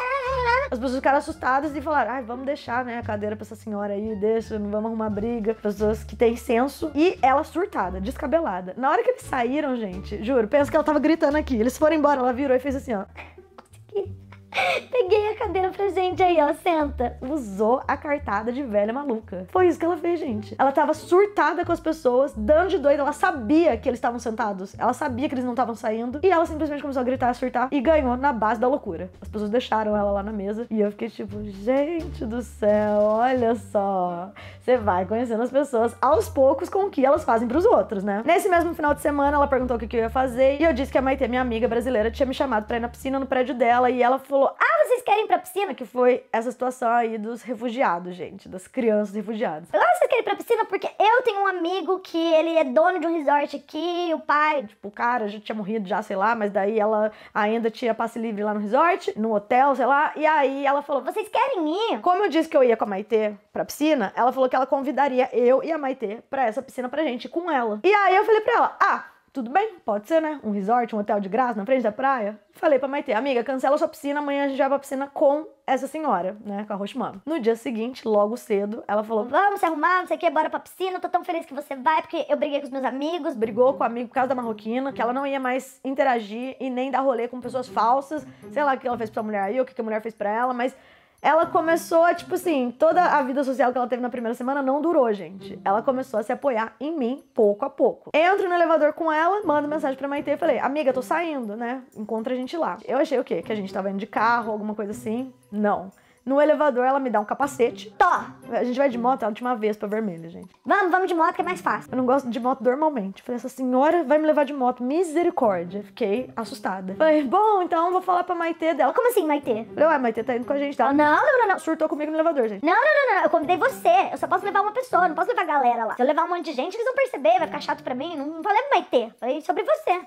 As pessoas ficaram assustadas e falaram: ai, vamos deixar, né, a cadeira pra essa senhora aí, deixa, não vamos arrumar briga. Pessoas que têm senso. E ela surtada, descabelada. Na hora que eles saíram, gente, juro, pensa que ela tava gritando aqui. Eles foram embora, ela virou e fez assim: ó, consegui. Peguei a cadeira pra gente aí, ó, senta. Usou a cartada de velha maluca. Foi isso que ela fez, gente. Ela tava surtada com as pessoas, dando de doida. Ela sabia que eles estavam sentados. Ela sabia que eles não estavam saindo. E ela simplesmente começou a gritar, a surtar e ganhou na base da loucura. As pessoas deixaram ela lá na mesa e eu fiquei tipo, gente do céu, olha só. Você vai conhecendo as pessoas aos poucos com o que elas fazem pros outros, né? Nesse mesmo final de semana, ela perguntou o que eu ia fazer e eu disse que a Maite, minha amiga brasileira, tinha me chamado pra ir na piscina no prédio dela e ela falou ah, vocês querem ir pra piscina? Que foi essa situação aí dos refugiados, gente, das crianças refugiadas. Ah, vocês querem ir pra piscina porque eu tenho um amigo que ele é dono de um resort aqui, o pai, tipo, o cara já tinha morrido já, sei lá, mas daí ela ainda tinha passe livre lá no resort, no hotel, sei lá. E aí ela falou: Vocês querem ir? Como eu disse que eu ia com a Maitê pra piscina, ela falou que ela convidaria eu e a Maitê pra essa piscina pra gente com ela. E aí eu falei pra ela: Ah, tudo bem, pode ser, né? Um resort, um hotel de graça na frente da praia. Falei pra Maite, amiga, cancela sua piscina, amanhã a gente vai pra piscina com essa senhora, né? Com a Roshmama. No dia seguinte, logo cedo, ela falou: Vamos se arrumar, não sei o que, bora pra piscina, tô tão feliz que você vai, porque eu briguei com os meus amigos. Brigou com o amigo por causa da marroquina, que ela não ia mais interagir e nem dar rolê com pessoas falsas. Sei lá o que ela fez pra mulher aí, o que a mulher fez pra ela, mas ela começou, a, tipo assim, toda a vida social que ela teve na primeira semana não durou, gente. Ela começou a se apoiar em mim pouco a pouco. Entro no elevador com ela, mando mensagem pra Maite e falei, amiga, tô saindo, né? Encontra a gente lá. Eu achei o quê? Que a gente tava indo de carro, alguma coisa assim. Não. No elevador, ela me dá um capacete. Tó! Tá, a gente vai de moto, é a última vez pra vermelha, gente. Vamos, vamos de moto que é mais fácil. Eu não gosto de moto normalmente. Falei, essa senhora vai me levar de moto, misericórdia. Fiquei assustada. Falei, bom, então vou falar pra Maitê dela. Como assim, Maitê? Falei, ué, Maitê tá indo com a gente, tá? Não, não, não, não. Surtou comigo no elevador, gente. Não, não, não, não. Eu convidei você. Eu só posso levar uma pessoa, não posso levar a galera lá. Se eu levar um monte de gente, eles vão perceber, vai ficar chato pra mim. Não, não falei pra Maitê. Falei sobre você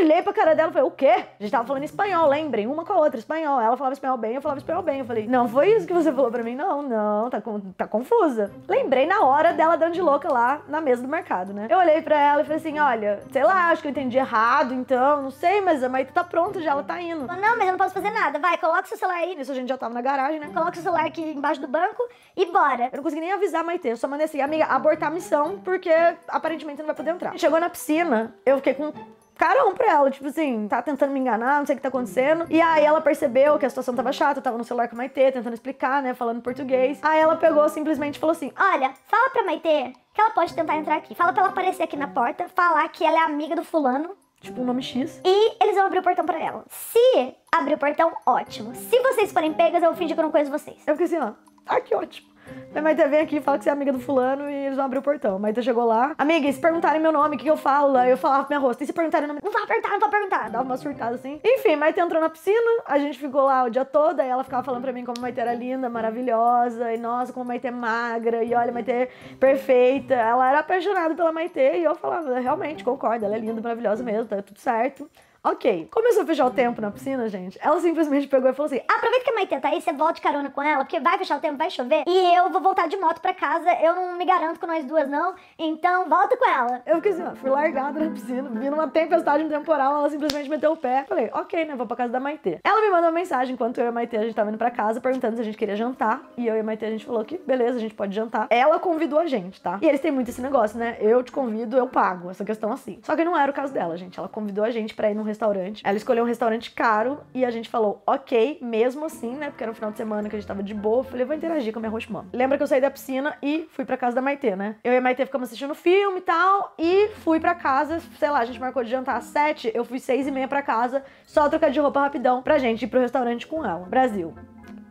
olhei pra cara dela e falei, o quê? A gente tava falando espanhol, lembrem, uma com a outra, espanhol. Ela falava espanhol bem, eu falava espanhol bem. Eu falei, não foi isso que você falou pra mim, não, não, tá, com, tá confusa. Lembrei na hora dela dando de louca lá na mesa do mercado, né? Eu olhei pra ela e falei assim, olha, sei lá, acho que eu entendi errado, então, não sei, mas a Maíta tá pronta já, ela tá indo. Não, mas eu não posso fazer nada, vai, coloca seu celular aí. Nisso a gente já tava na garagem, né? Coloca o celular aqui embaixo do banco e bora. Eu não consegui nem avisar a Maite, eu só mandei assim, amiga, abortar a missão, porque aparentemente não vai poder entrar. Chegou na piscina, eu fiquei com carão pra ela, tipo assim, tá tentando me enganar, não sei o que tá acontecendo. E aí ela percebeu que a situação tava chata, tava no celular com a Maitê, tentando explicar, né, falando português. Aí ela pegou simplesmente falou assim: Olha, fala pra Maitê que ela pode tentar entrar aqui. Fala pra ela aparecer aqui na porta, falar que ela é amiga do fulano. Tipo, um nome X. E eles vão abrir o portão pra ela. Se abrir o portão, ótimo. Se vocês forem pegas, eu fingi que eu não conheço vocês. Eu fiquei assim, ó. Ah, que ótimo. Minha mãe tá vem aqui e fala que você é amiga do fulano e eles vão abrir o portão. Maita chegou lá. Amiga, se perguntarem meu nome, o que, eu falo? Aí eu falava pro meu rosto. E se perguntarem meu nome, não vai apertar, não vai apertar. Dava uma surtada assim. Enfim, Maita entrou na piscina, a gente ficou lá o dia todo, aí ela ficava falando pra mim como Maita era linda, maravilhosa, e nossa, como Maita é magra, e olha, Maita é perfeita. Ela era apaixonada pela Maite e eu falava, realmente, concordo, ela é linda, maravilhosa mesmo, tá tudo certo. Ok. Começou a fechar o tempo na piscina, gente. Ela simplesmente pegou e falou assim: aproveita que a Maitê tá aí, você volta de carona com ela, porque vai fechar o tempo, vai chover. E eu vou voltar de moto pra casa, eu não me garanto com nós duas, não. Então volta com ela. Eu fiquei assim, ó, fui largada na piscina, vi numa tempestade temporal, ela simplesmente meteu o pé. Falei, ok, né? Vou pra casa da Maitê. Ela me mandou uma mensagem enquanto eu e a Maitê a gente tava indo pra casa, perguntando se a gente queria jantar. E eu e a Maitê a gente falou que beleza, a gente pode jantar. Ela convidou a gente, tá? E eles têm muito esse negócio, né? Eu te convido, eu pago. Essa questão assim. Só que não era o caso dela, gente. Ela convidou a gente pra ir num restaurante restaurante. Ela escolheu um restaurante caro e a gente falou, ok, mesmo assim, né? Porque era um final de semana que a gente tava de boa. falei, vou interagir com a minha host Lembra que eu saí da piscina e fui pra casa da Maitê, né? Eu e a Maitê ficamos assistindo filme e tal. E fui pra casa, sei lá, a gente marcou de jantar às sete. Eu fui seis e meia pra casa, só trocar de roupa rapidão pra gente ir pro restaurante com ela. Brasil.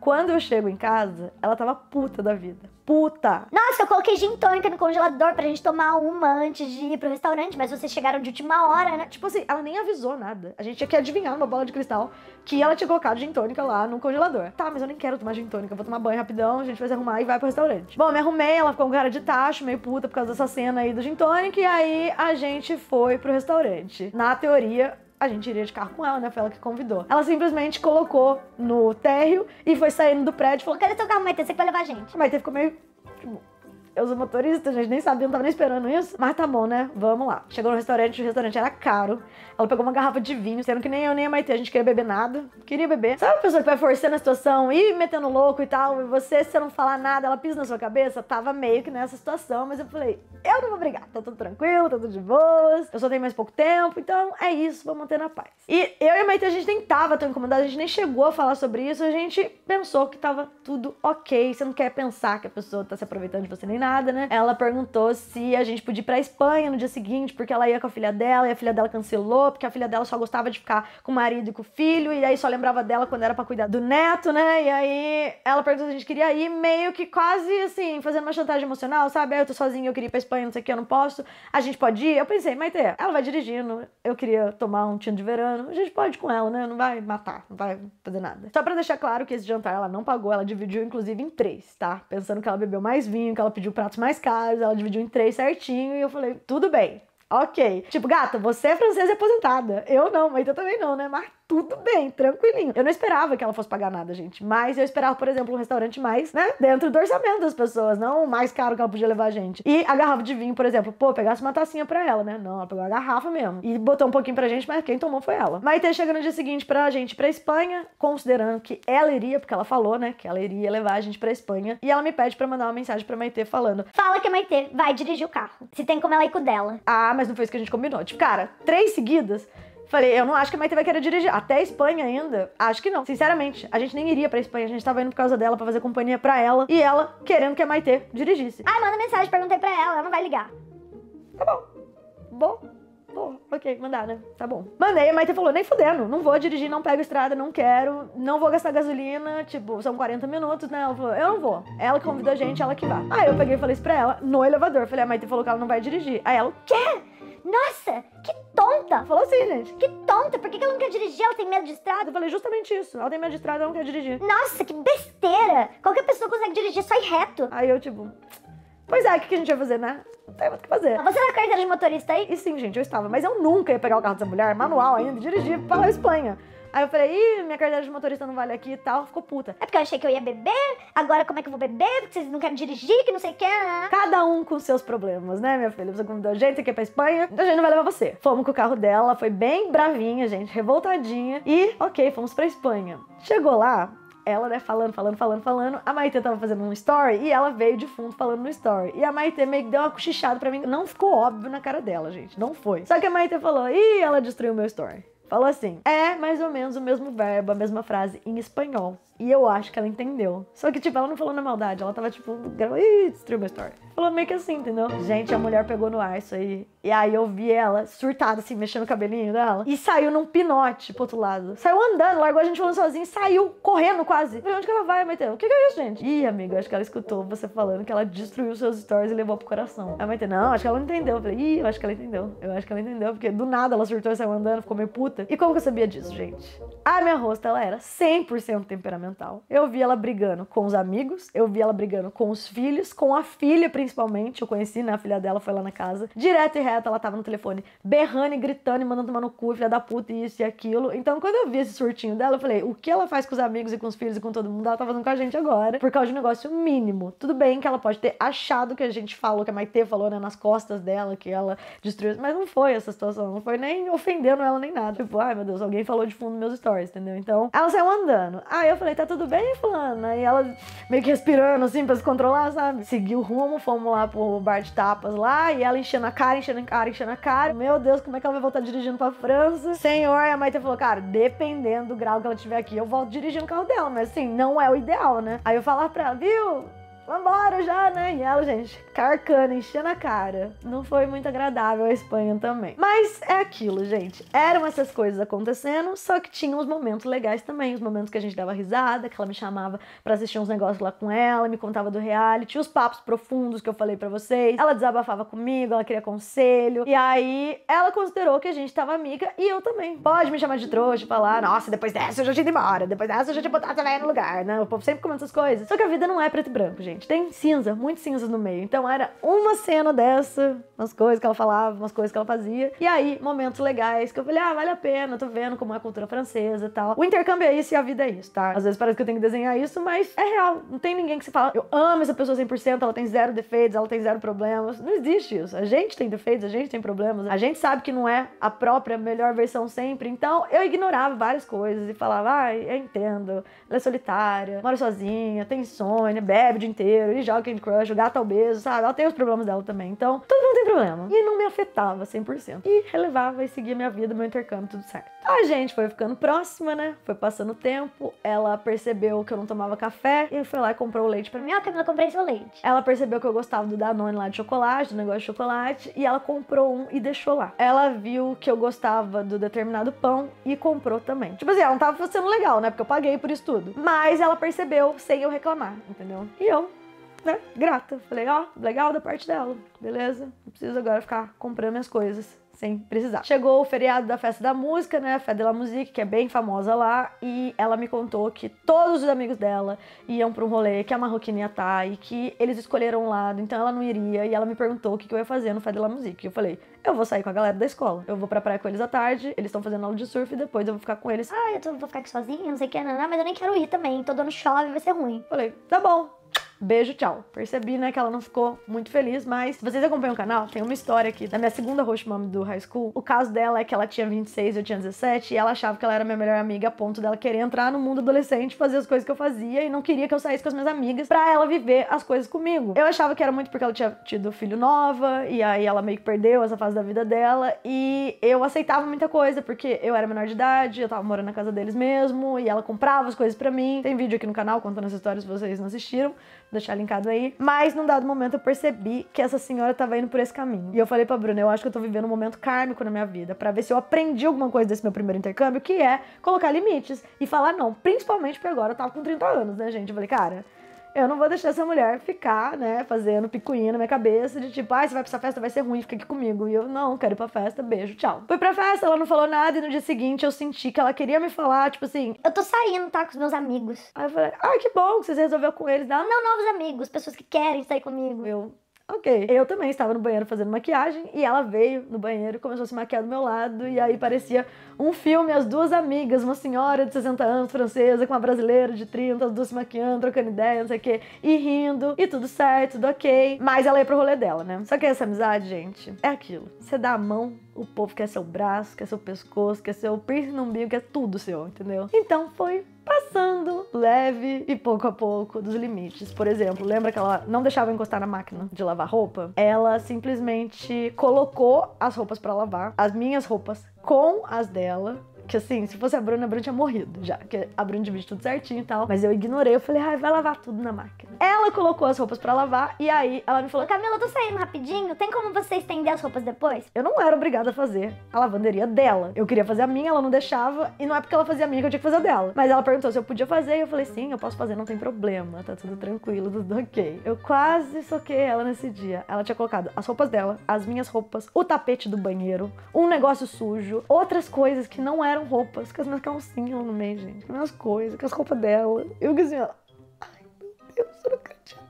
Quando eu chego em casa, ela tava puta da vida. Puta! Nossa, eu coloquei gin tônica no congelador pra gente tomar uma antes de ir pro restaurante, mas vocês chegaram de última hora, né? Tipo assim, ela nem avisou nada. A gente tinha que adivinhar numa bola de cristal que ela tinha colocado gin tônica lá no congelador. Tá, mas eu nem quero tomar gin tônica, eu vou tomar banho rapidão, a gente vai se arrumar e vai pro restaurante. Bom, me arrumei, ela ficou com cara de tacho, meio puta por causa dessa cena aí do gin tônica, e aí a gente foi pro restaurante. Na teoria, a gente iria de carro com ela, né? Foi ela que convidou. Ela simplesmente colocou no térreo e foi saindo do prédio e falou: Cadê seu carro, Maite? Você que vai levar a gente. A Maite ficou meio. Tipo, os motoristas gente, nem sabia, não tava nem esperando isso. Mas tá bom, né? Vamos lá. Chegou no restaurante, o restaurante era caro. Ela pegou uma garrafa de vinho, sendo que nem eu nem a Maite, a gente queria beber nada. Queria beber. Sabe a pessoa que vai forçando a situação e metendo louco e tal? E você, se você não falar nada, ela pisa na sua cabeça? Tava meio que nessa situação, mas eu falei, eu não vou brigar. Tá tudo tranquilo, tá tudo de boas. Eu só tenho mais pouco tempo, então é isso, vou manter na paz. E eu e a Maite, a gente nem tava tão incomodada, a gente nem chegou a falar sobre isso, a gente pensou que tava tudo ok. Você não quer pensar que a pessoa tá se aproveitando de você nem nada nada, né? Ela perguntou se a gente podia ir pra Espanha no dia seguinte, porque ela ia com a filha dela e a filha dela cancelou, porque a filha dela só gostava de ficar com o marido e com o filho, e aí só lembrava dela quando era para cuidar do neto, né? E aí ela perguntou se a gente queria ir, meio que quase assim, fazendo uma chantagem emocional, sabe? Ah, eu tô sozinha, eu queria ir pra Espanha, não sei o que, eu não posso. A gente pode ir? Eu pensei, Maite, ela vai dirigindo, eu queria tomar um tinto de verano, a gente pode ir com ela, né? Não vai matar, não vai fazer nada. Só para deixar claro que esse jantar ela não pagou, ela dividiu inclusive em três, tá? Pensando que ela bebeu mais vinho, que ela pediu pratos mais caros, ela dividiu em três certinho e eu falei, tudo bem, Ok. Tipo, gata, você é francesa e aposentada. Eu não, mas eu também não, né? Mas tudo bem, tranquilinho. Eu não esperava que ela fosse pagar nada, gente. Mas eu esperava, por exemplo, um restaurante mais, né? Dentro do orçamento das pessoas, não o mais caro que ela podia levar a gente. E a garrafa de vinho, por exemplo, pô, pegasse uma tacinha pra ela, né? Não, ela pegou a garrafa mesmo. E botou um pouquinho pra gente, mas quem tomou foi ela. Maite tá chega no dia seguinte pra gente pra Espanha, considerando que ela iria, porque ela falou, né? Que ela iria levar a gente pra Espanha. E ela me pede pra mandar uma mensagem pra Maite falando: Fala que a Maite vai dirigir o carro. Se tem como ela ir com dela. Ah, mas não foi isso que a gente combinou. Tipo, cara, três seguidas Falei, eu não acho que a Maite vai querer dirigir. Até a Espanha ainda? Acho que não. Sinceramente, a gente nem iria pra Espanha. A gente tava indo por causa dela pra fazer companhia pra ela. E ela querendo que a Maite dirigisse. Ai, manda mensagem, perguntei pra ela. Ela não vai ligar. Tá bom. Bom. Pô, ok, mandar, né? Tá bom. Mandei, a Maite falou, nem fudendo, não vou dirigir, não pego estrada, não quero, não vou gastar gasolina, tipo, são 40 minutos, né? Ela falou, eu não vou. Ela convidou a gente, ela que vá. Aí eu peguei e falei isso pra ela, no elevador. Falei, a Maite falou que ela não vai dirigir. Aí ela, o quê? nossa, que tonta! Falou assim, gente. Que tonta, por que ela não quer dirigir? Ela tem medo de estrada? Eu falei justamente isso. Ela tem medo de estrada, ela não quer dirigir. Nossa, que besteira! Qualquer pessoa consegue dirigir só ir reto. Aí eu, tipo, Pois é, o que a gente vai fazer, né? Não tem muito o que fazer. Ah, você na carteira de motorista aí? E sim, gente, eu estava. Mas eu nunca ia pegar o carro dessa mulher, manual ainda, dirigir para a Espanha. Aí eu falei, ih, minha carteira de motorista não vale aqui e tal. Ficou puta. É porque eu achei que eu ia beber, agora como é que eu vou beber? Porque vocês não querem dirigir, que não sei o que. Né? Cada um com seus problemas, né, minha filha? Você convidou a gente, você quer ir pra Espanha, a gente não vai levar você. Fomos com o carro dela, foi bem bravinha, gente, revoltadinha. E, ok, fomos pra Espanha. Chegou lá, ela, né, falando, falando, falando, falando. A Maite tava fazendo um story e ela veio de fundo falando no story. E a Maite meio que deu uma cochichada pra mim. Não ficou óbvio na cara dela, gente. Não foi. Só que a Maite falou, ih, ela destruiu meu story. Falou assim: é mais ou menos o mesmo verbo, a mesma frase em espanhol. E eu acho que ela entendeu. Só que, tipo, ela não falou na maldade, ela tava tipo, ih, destruiu minha história. Falou meio que assim, entendeu? Gente, a mulher pegou no ar isso aí. E aí eu vi ela surtada, assim, mexendo o cabelinho dela. E saiu num pinote pro outro lado. Saiu andando, largou a gente falando sozinha, saiu correndo quase. Falei, onde que ela vai, Maitê? O que, que é isso, gente? Ih, amiga, acho que ela escutou você falando que ela destruiu seus stories e levou pro coração. A Maitê, não, acho que ela não entendeu. Eu falei, ih, eu acho que ela entendeu. Eu acho que ela entendeu, porque do nada ela surtou e saiu andando, ficou meio puta. E como que eu sabia disso, gente? A minha rosta, ela era 100% temperamental. Eu vi ela brigando com os amigos, eu vi ela brigando com os filhos, com a filha principal principalmente, eu conheci, né? A filha dela foi lá na casa. Direto e reto, ela tava no telefone berrando e gritando e mandando tomar no cu, filha da puta, isso e aquilo. Então, quando eu vi esse surtinho dela, eu falei, o que ela faz com os amigos e com os filhos e com todo mundo, ela tá fazendo com a gente agora, por causa de um negócio mínimo. Tudo bem que ela pode ter achado que a gente falou, que a Maite falou, né, nas costas dela, que ela destruiu, mas não foi essa situação, não foi nem ofendendo ela nem nada. Tipo, ai meu Deus, alguém falou de fundo meus stories, entendeu? Então, ela saiu andando. Aí eu falei, tá tudo bem, fulana? E ela meio que respirando, assim, pra se controlar, sabe? Seguiu o rumo, fomos fomos lá pro bar de tapas lá, e ela enchendo a cara, enchendo a cara, enchendo a cara. Meu Deus, como é que ela vai voltar dirigindo pra França? Senhor, e a Maite falou, cara, dependendo do grau que ela tiver aqui, eu volto dirigindo o carro dela, mas assim, não é o ideal, né? Aí eu falava pra ela, viu? vambora já, né? E ela, gente, carcando, enchendo a cara. Não foi muito agradável a Espanha também. Mas é aquilo, gente. Eram essas coisas acontecendo, só que tinha os momentos legais também, os momentos que a gente dava risada, que ela me chamava para assistir uns negócios lá com ela, me contava do reality, os papos profundos que eu falei para vocês. Ela desabafava comigo, ela queria conselho. E aí ela considerou que a gente tava amiga e eu também. Pode me chamar de trouxa, falar, nossa, depois dessa eu já tinha ido embora, depois dessa eu já tinha botado a no lugar, né? O povo sempre comenta essas coisas. Só que a vida não é preto e branco, gente gente. Tem cinza, muito cinza no meio. Então era uma cena dessa, umas coisas que ela falava, umas coisas que ela fazia. E aí, momentos legais que eu falei, ah, vale a pena, tô vendo como é a cultura francesa e tal. O intercâmbio é isso e a vida é isso, tá? Às vezes parece que eu tenho que desenhar isso, mas é real. Não tem ninguém que se fala, eu amo essa pessoa 100%, ela tem zero defeitos, ela tem zero problemas. Não existe isso. A gente tem defeitos, a gente tem problemas, a gente sabe que não é a própria melhor versão sempre. Então eu ignorava várias coisas e falava, ah, eu entendo, ela é solitária, mora sozinha, tem insônia, bebe o dia inteiro inteiro, e joga Candy Crush, o gato é obeso, sabe? Ela tem os problemas dela também. Então, todo mundo tem problema. E não me afetava 100%. E relevava e seguia minha vida, meu intercâmbio, tudo certo. A gente foi ficando próxima, né? Foi passando o tempo. Ela percebeu que eu não tomava café e foi lá e comprou o leite pra mim. Ah, Camila, tá, comprei seu leite. Ela percebeu que eu gostava do Danone lá de chocolate, do negócio de chocolate, e ela comprou um e deixou lá. Ela viu que eu gostava do determinado pão e comprou também. Tipo assim, ela não tava sendo legal, né? Porque eu paguei por isso tudo. Mas ela percebeu sem eu reclamar, entendeu? E eu né, grata. Falei, ó, oh, legal da parte dela, beleza? Não preciso agora ficar comprando minhas coisas sem precisar. Chegou o feriado da festa da música, né? Festa da Musique, que é bem famosa lá, e ela me contou que todos os amigos dela iam para um rolê que a marroquina ia tá e que eles escolheram um lado, então ela não iria, e ela me perguntou o que, eu ia fazer no Festa da Musique. Eu falei, eu vou sair com a galera da escola. Eu vou pra praia com eles à tarde, eles estão fazendo aula de surf e depois eu vou ficar com eles. Ah, eu tô, vou ficar aqui sozinha, não sei o que, não, não, mas eu nem quero ir também, todo ano chove, vai ser ruim. Falei, tá bom, Beijo, tchau. Percebi, né, que ela não ficou muito feliz, mas se vocês acompanham o canal, tem uma história aqui da minha segunda host mom do high school. O caso dela é que ela tinha 26, eu tinha 17 e ela achava que ela era minha melhor amiga a ponto dela querer entrar no mundo adolescente, fazer as coisas que eu fazia e não queria que eu saísse com as minhas amigas para ela viver as coisas comigo. Eu achava que era muito porque ela tinha tido filho nova e aí ela meio que perdeu essa fase da vida dela e eu aceitava muita coisa porque eu era menor de idade, eu tava morando na casa deles mesmo e ela comprava as coisas para mim. Tem vídeo aqui no canal contando essa história se vocês não assistiram deixar linkado aí. Mas num dado momento eu percebi que essa senhora tava indo por esse caminho. E eu falei pra Bruna, eu acho que eu tô vivendo um momento kármico na minha vida, para ver se eu aprendi alguma coisa desse meu primeiro intercâmbio, que é colocar limites e falar não, principalmente porque agora eu tava com 30 anos, né, gente? Eu falei, cara, eu não vou deixar essa mulher ficar, né, fazendo picuinha na minha cabeça de tipo, ai, ah, você vai pra essa festa, vai ser ruim, fica aqui comigo. E eu, não, quero ir pra festa, beijo, tchau. Fui pra festa, ela não falou nada e no dia seguinte eu senti que ela queria me falar, tipo assim, eu tô saindo, tá, com os meus amigos. Aí eu falei, ai, ah, que bom que você resolveu com eles, né? Não, novos amigos, pessoas que querem sair comigo. Eu, Ok. Eu também estava no banheiro fazendo maquiagem e ela veio no banheiro e começou a se maquiar do meu lado. E aí parecia um filme, as duas amigas, uma senhora de 60 anos, francesa, com uma brasileira de 30, as duas se maquiando, trocando ideia, não sei o quê, e rindo, e tudo certo, tudo ok. Mas ela ia pro rolê dela, né? Só que essa amizade, gente, é aquilo. Você dá a mão o povo quer seu braço, quer seu pescoço, quer seu piercing no umbigo, quer tudo seu, entendeu? Então foi passando leve e pouco a pouco dos limites. Por exemplo, lembra que ela não deixava encostar na máquina de lavar roupa? Ela simplesmente colocou as roupas para lavar, as minhas roupas com as dela que assim, se fosse a Bruna, a Bruna tinha morrido já, que a Bruna dividiu tudo certinho e tal. Mas eu ignorei, eu falei, ai, vai lavar tudo na máquina. Ela colocou as roupas para lavar e aí ela me falou: Camila, eu tô saindo rapidinho, tem como você estender as roupas depois? Eu não era obrigada a fazer a lavanderia dela. Eu queria fazer a minha, ela não deixava, e não é porque ela fazia a minha que eu tinha que fazer a dela. Mas ela perguntou se eu podia fazer e eu falei: sim, eu posso fazer, não tem problema, tá tudo tranquilo, tudo ok. Eu quase soquei ela nesse dia. Ela tinha colocado as roupas dela, as minhas roupas, o tapete do banheiro, um negócio sujo, outras coisas que não eram minhas roupas, com as minhas calcinhas lá no meio, gente, com as minhas coisas, com as roupas dela. Eu fiquei assim, ó, ai meu Deus, eu não acredito.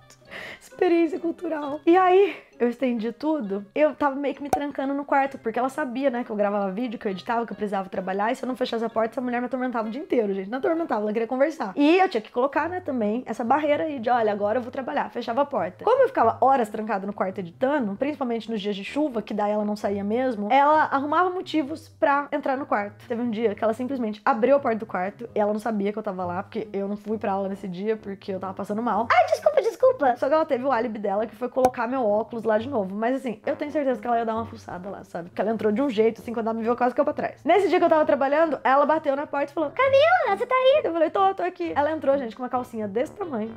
Experiência cultural. E aí, eu estendi tudo, eu tava meio que me trancando no quarto, porque ela sabia, né, que eu gravava vídeo, que eu editava, que eu precisava trabalhar, e se eu não fechasse a porta, essa mulher me atormentava o dia inteiro, gente. Não atormentava, ela queria conversar. E eu tinha que colocar, né, também essa barreira aí de, olha, agora eu vou trabalhar, fechava a porta. Como eu ficava horas trancada no quarto editando, principalmente nos dias de chuva, que daí ela não saía mesmo, ela arrumava motivos para entrar no quarto. Teve um dia que ela simplesmente abriu a porta do quarto, e ela não sabia que eu tava lá, porque eu não fui pra aula nesse dia, porque eu tava passando mal. Ai, desculpa, desculpa! Só que ela teve o álibi dela, que foi colocar meu óculos lá de novo. Mas assim, eu tenho certeza que ela ia dar uma fuçada lá, sabe? Porque ela entrou de um jeito, assim, quando ela me viu, quase que eu pra trás. Nesse dia que eu tava trabalhando, ela bateu na porta e falou: Camila, você tá aí? Eu falei: tô, tô aqui. Ela entrou, gente, com uma calcinha desse tamanho.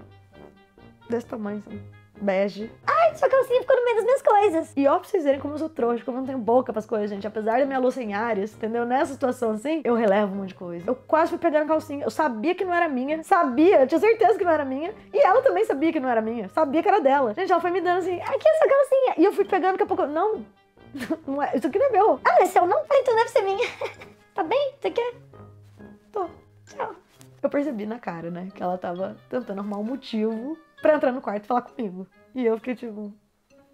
Desse tamanho, assim bege. Ai, sua calcinha ficou no meio das minhas coisas. E ó, pra vocês verem como eu sou trouxa, como eu não tenho boca pras coisas, gente. Apesar da minha luz em Ares, entendeu? Nessa situação assim, eu relevo um monte de coisa. Eu quase fui pegar a calcinha. Eu sabia que não era minha. Sabia, eu tinha certeza que não era minha. E ela também sabia que não era minha. Sabia que era dela. Gente, ela foi me dando assim, aqui é sua calcinha. E eu fui pegando, daqui a pouco, não. não é, isso aqui não é meu. Ah, mas se eu não, então deve ser minha. tá bem? Você quer? É? Tô. Tchau. Eu percebi na cara, né? Que ela tava tentando arrumar um motivo pra entrar no quarto e falar comigo. E eu fiquei tipo,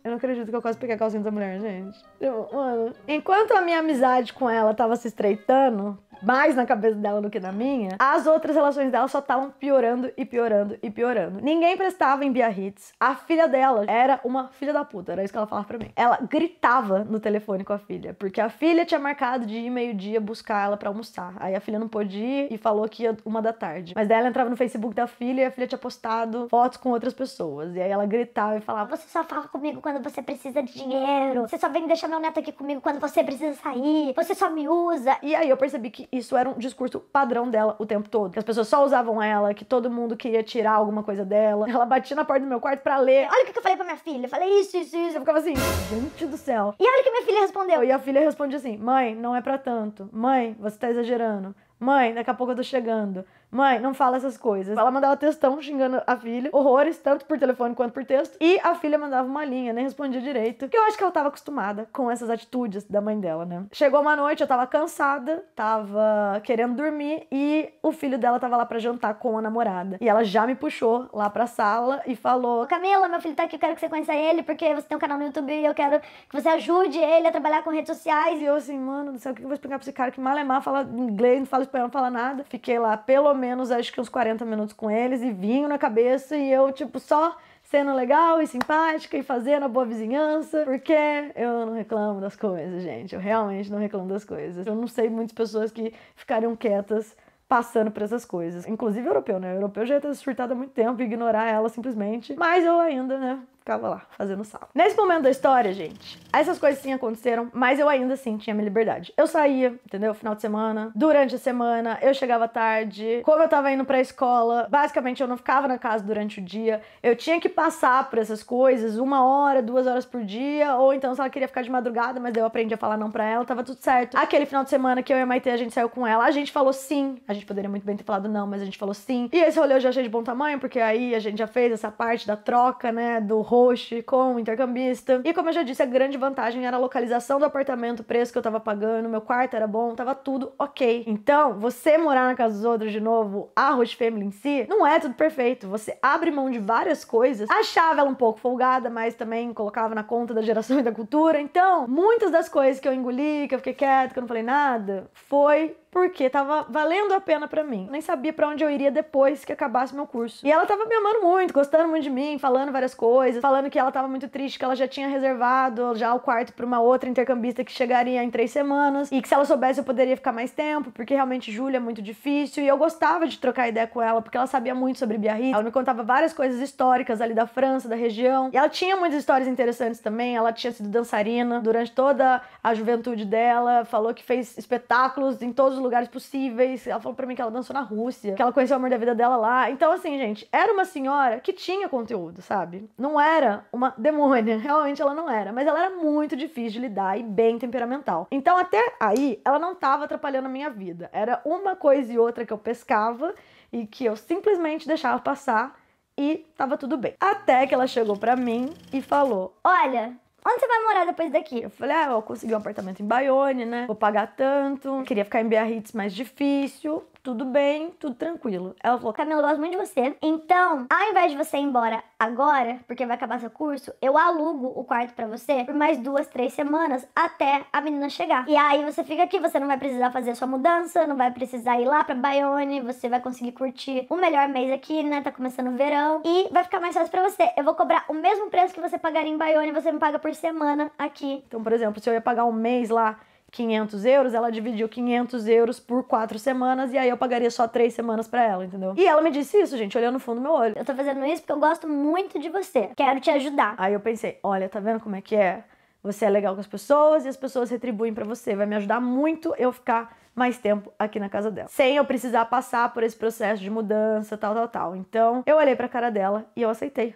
eu não acredito que eu quase peguei a calcinha da mulher, gente. Eu, mano, enquanto a minha amizade com ela tava se estreitando, mais na cabeça dela do que na minha, as outras relações dela só estavam piorando e piorando e piorando. Ninguém prestava em Biarritz. A filha dela era uma filha da puta, era isso que ela falava pra mim. Ela gritava no telefone com a filha, porque a filha tinha marcado de ir meio-dia buscar ela para almoçar. Aí a filha não pôde ir e falou que ia uma da tarde. Mas daí ela entrava no Facebook da filha e a filha tinha postado fotos com outras pessoas. E aí ela gritava e falava: Você só fala comigo quando você precisa de dinheiro. Você só vem deixar meu neto aqui comigo quando você precisa sair. Você só me usa. E aí eu percebi que isso era um discurso padrão dela o tempo todo. Que as pessoas só usavam ela, que todo mundo queria tirar alguma coisa dela. Ela batia na porta do meu quarto pra ler. Olha o que eu falei pra minha filha. Eu falei isso, isso, isso. Eu ficava assim, gente do céu. E olha o que minha filha respondeu. E a filha respondia assim: mãe, não é pra tanto. Mãe, você tá exagerando. Mãe, daqui a pouco eu tô chegando. Mãe, não fala essas coisas. Ela mandava textão xingando a filha, horrores, tanto por telefone quanto por texto. E a filha mandava uma linha, nem respondia direito. Que eu acho que ela tava acostumada com essas atitudes da mãe dela, né? Chegou uma noite, eu tava cansada, tava querendo dormir e o filho dela tava lá para jantar com a namorada. E ela já me puxou lá pra sala e falou: Camila, meu filho tá aqui, eu quero que você conheça ele, porque você tem um canal no YouTube e eu quero que você ajude ele a trabalhar com redes sociais. E eu assim, mano, não sei o que eu vou explicar pra esse cara que mal é mal, fala inglês, não fala espanhol, não fala nada. Fiquei lá pelo menos acho que uns 40 minutos com eles e vinho na cabeça e eu, tipo, só sendo legal e simpática e fazendo a boa vizinhança, porque eu não reclamo das coisas, gente. Eu realmente não reclamo das coisas. Eu não sei muitas pessoas que ficariam quietas passando por essas coisas. Inclusive europeu, né? O europeu já ia é ter surtado há muito tempo e ignorar ela simplesmente. Mas eu ainda, né? ficava lá fazendo sala. Nesse momento da história, gente, essas coisas sim aconteceram, mas eu ainda assim tinha minha liberdade. Eu saía, entendeu? Final de semana, durante a semana, eu chegava tarde. Como eu tava indo pra escola, basicamente eu não ficava na casa durante o dia. Eu tinha que passar por essas coisas uma hora, duas horas por dia, ou então se ela queria ficar de madrugada, mas eu aprendi a falar não pra ela, tava tudo certo. Aquele final de semana que eu e a Maite a gente saiu com ela, a gente falou sim. A gente poderia muito bem ter falado não, mas a gente falou sim. E esse rolê eu já achei de bom tamanho, porque aí a gente já fez essa parte da troca, né, do rolê host, com o intercambista. E como eu já disse, a grande vantagem era a localização do apartamento, o preço que eu tava pagando, meu quarto era bom, tava tudo ok. Então, você morar na casa dos outros de novo, a host family em si, não é tudo perfeito. Você abre mão de várias coisas. Achava ela um pouco folgada, mas também colocava na conta da geração e da cultura. Então, muitas das coisas que eu engoli, que eu fiquei quieto que eu não falei nada, foi porque tava valendo a pena para mim. Nem sabia para onde eu iria depois que acabasse meu curso. E ela tava me amando muito, gostando muito de mim, falando várias coisas, falando que ela tava muito triste, que ela já tinha reservado já o quarto para uma outra intercambista que chegaria em três semanas e que se ela soubesse eu poderia ficar mais tempo, porque realmente Júlia é muito difícil. E eu gostava de trocar ideia com ela, porque ela sabia muito sobre Biarritz. Ela me contava várias coisas históricas ali da França, da região. E ela tinha muitas histórias interessantes também. Ela tinha sido dançarina durante toda a juventude dela, falou que fez espetáculos em todos os lugares possíveis. Ela falou para mim que ela dançou na Rússia, que ela conheceu o amor da vida dela lá. Então, assim, gente, era uma senhora que tinha conteúdo, sabe? Não era uma demônia, realmente ela não era, mas ela era muito difícil de lidar e bem temperamental. Então, até aí, ela não tava atrapalhando a minha vida. Era uma coisa e outra que eu pescava e que eu simplesmente deixava passar e tava tudo bem. Até que ela chegou para mim e falou: "Olha, Onde você vai morar depois daqui? Eu falei, ah, eu consegui um apartamento em Bayonne, né? Vou pagar tanto. queria ficar em Biarritz mais difícil tudo bem, tudo tranquilo. Ela falou: Camila, eu gosto muito de você. Então, ao invés de você ir embora agora, porque vai acabar seu curso, eu alugo o quarto para você por mais duas, três semanas até a menina chegar. E aí você fica aqui, você não vai precisar fazer sua mudança, não vai precisar ir lá pra Bayonne, você vai conseguir curtir o melhor mês aqui, né? Tá começando o verão. E vai ficar mais fácil pra você. Eu vou cobrar o mesmo preço que você pagaria em Bayonne, você me paga por semana aqui. Então, por exemplo, se eu ia pagar um mês lá 500 euros, ela dividiu 500 euros por quatro semanas e aí eu pagaria só três semanas para ela, entendeu? E ela me disse isso, gente, olhando no fundo do meu olho. Eu tô fazendo isso porque eu gosto muito de você. Quero te ajudar. Aí eu pensei, olha, tá vendo como é que é? Você é legal com as pessoas e as pessoas retribuem para você. Vai me ajudar muito eu ficar mais tempo aqui na casa dela, sem eu precisar passar por esse processo de mudança, tal, tal, tal. Então, eu olhei para cara dela e eu aceitei.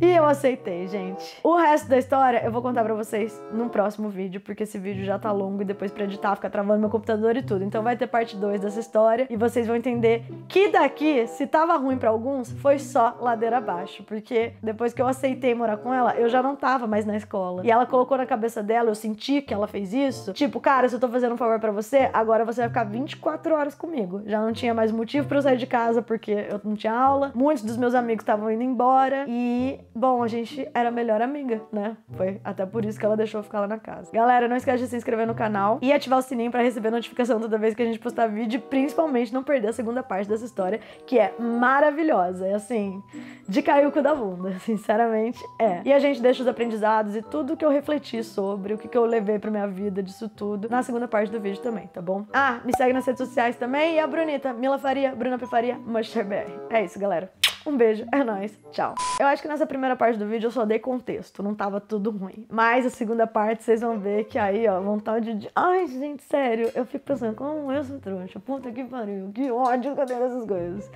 E eu aceitei, gente. O resto da história eu vou contar pra vocês num próximo vídeo, porque esse vídeo já tá longo e depois pra editar fica travando meu computador e tudo. Então vai ter parte 2 dessa história e vocês vão entender que daqui, se tava ruim pra alguns, foi só ladeira abaixo. Porque depois que eu aceitei morar com ela, eu já não tava mais na escola. E ela colocou na cabeça dela, eu senti que ela fez isso. Tipo, cara, se eu tô fazendo um favor pra você, agora você vai ficar 24 horas comigo. Já não tinha mais motivo pra eu sair de casa porque eu não tinha aula. Muitos dos meus amigos estavam indo embora e bom, a gente era melhor amiga, né? Foi até por isso que ela deixou eu ficar lá na casa. Galera, não esquece de se inscrever no canal e ativar o sininho para receber notificação toda vez que a gente postar vídeo e principalmente não perder a segunda parte dessa história, que é maravilhosa. É assim, de cair o cu da bunda, sinceramente, é. E a gente deixa os aprendizados e tudo que eu refleti sobre, o que, eu levei pra minha vida disso tudo, na segunda parte do vídeo também, tá bom? Ah, me segue nas redes sociais também e a Brunita, Mila Faria, Bruna Pifaria, MasterBR. É isso, galera. Um beijo, é nóis, tchau. Eu acho que nessa primeira parte do vídeo eu só dei contexto, não tava tudo ruim. Mas a segunda parte vocês vão ver que aí, ó, vontade tá de. Ai, gente, sério, eu fico pensando, como eu sou trouxa, puta que pariu, que ódio que eu tenho dessas coisas.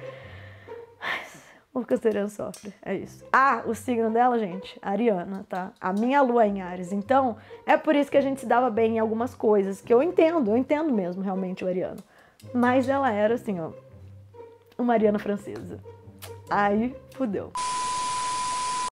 o canceriano sofre, é isso. Ah, o signo dela, gente, Ariana, tá? A minha lua é em Ares. Então, é por isso que a gente se dava bem em algumas coisas, que eu entendo, eu entendo mesmo realmente o Ariano. Mas ela era assim, ó, uma Ariana francesa. Aí fudeu.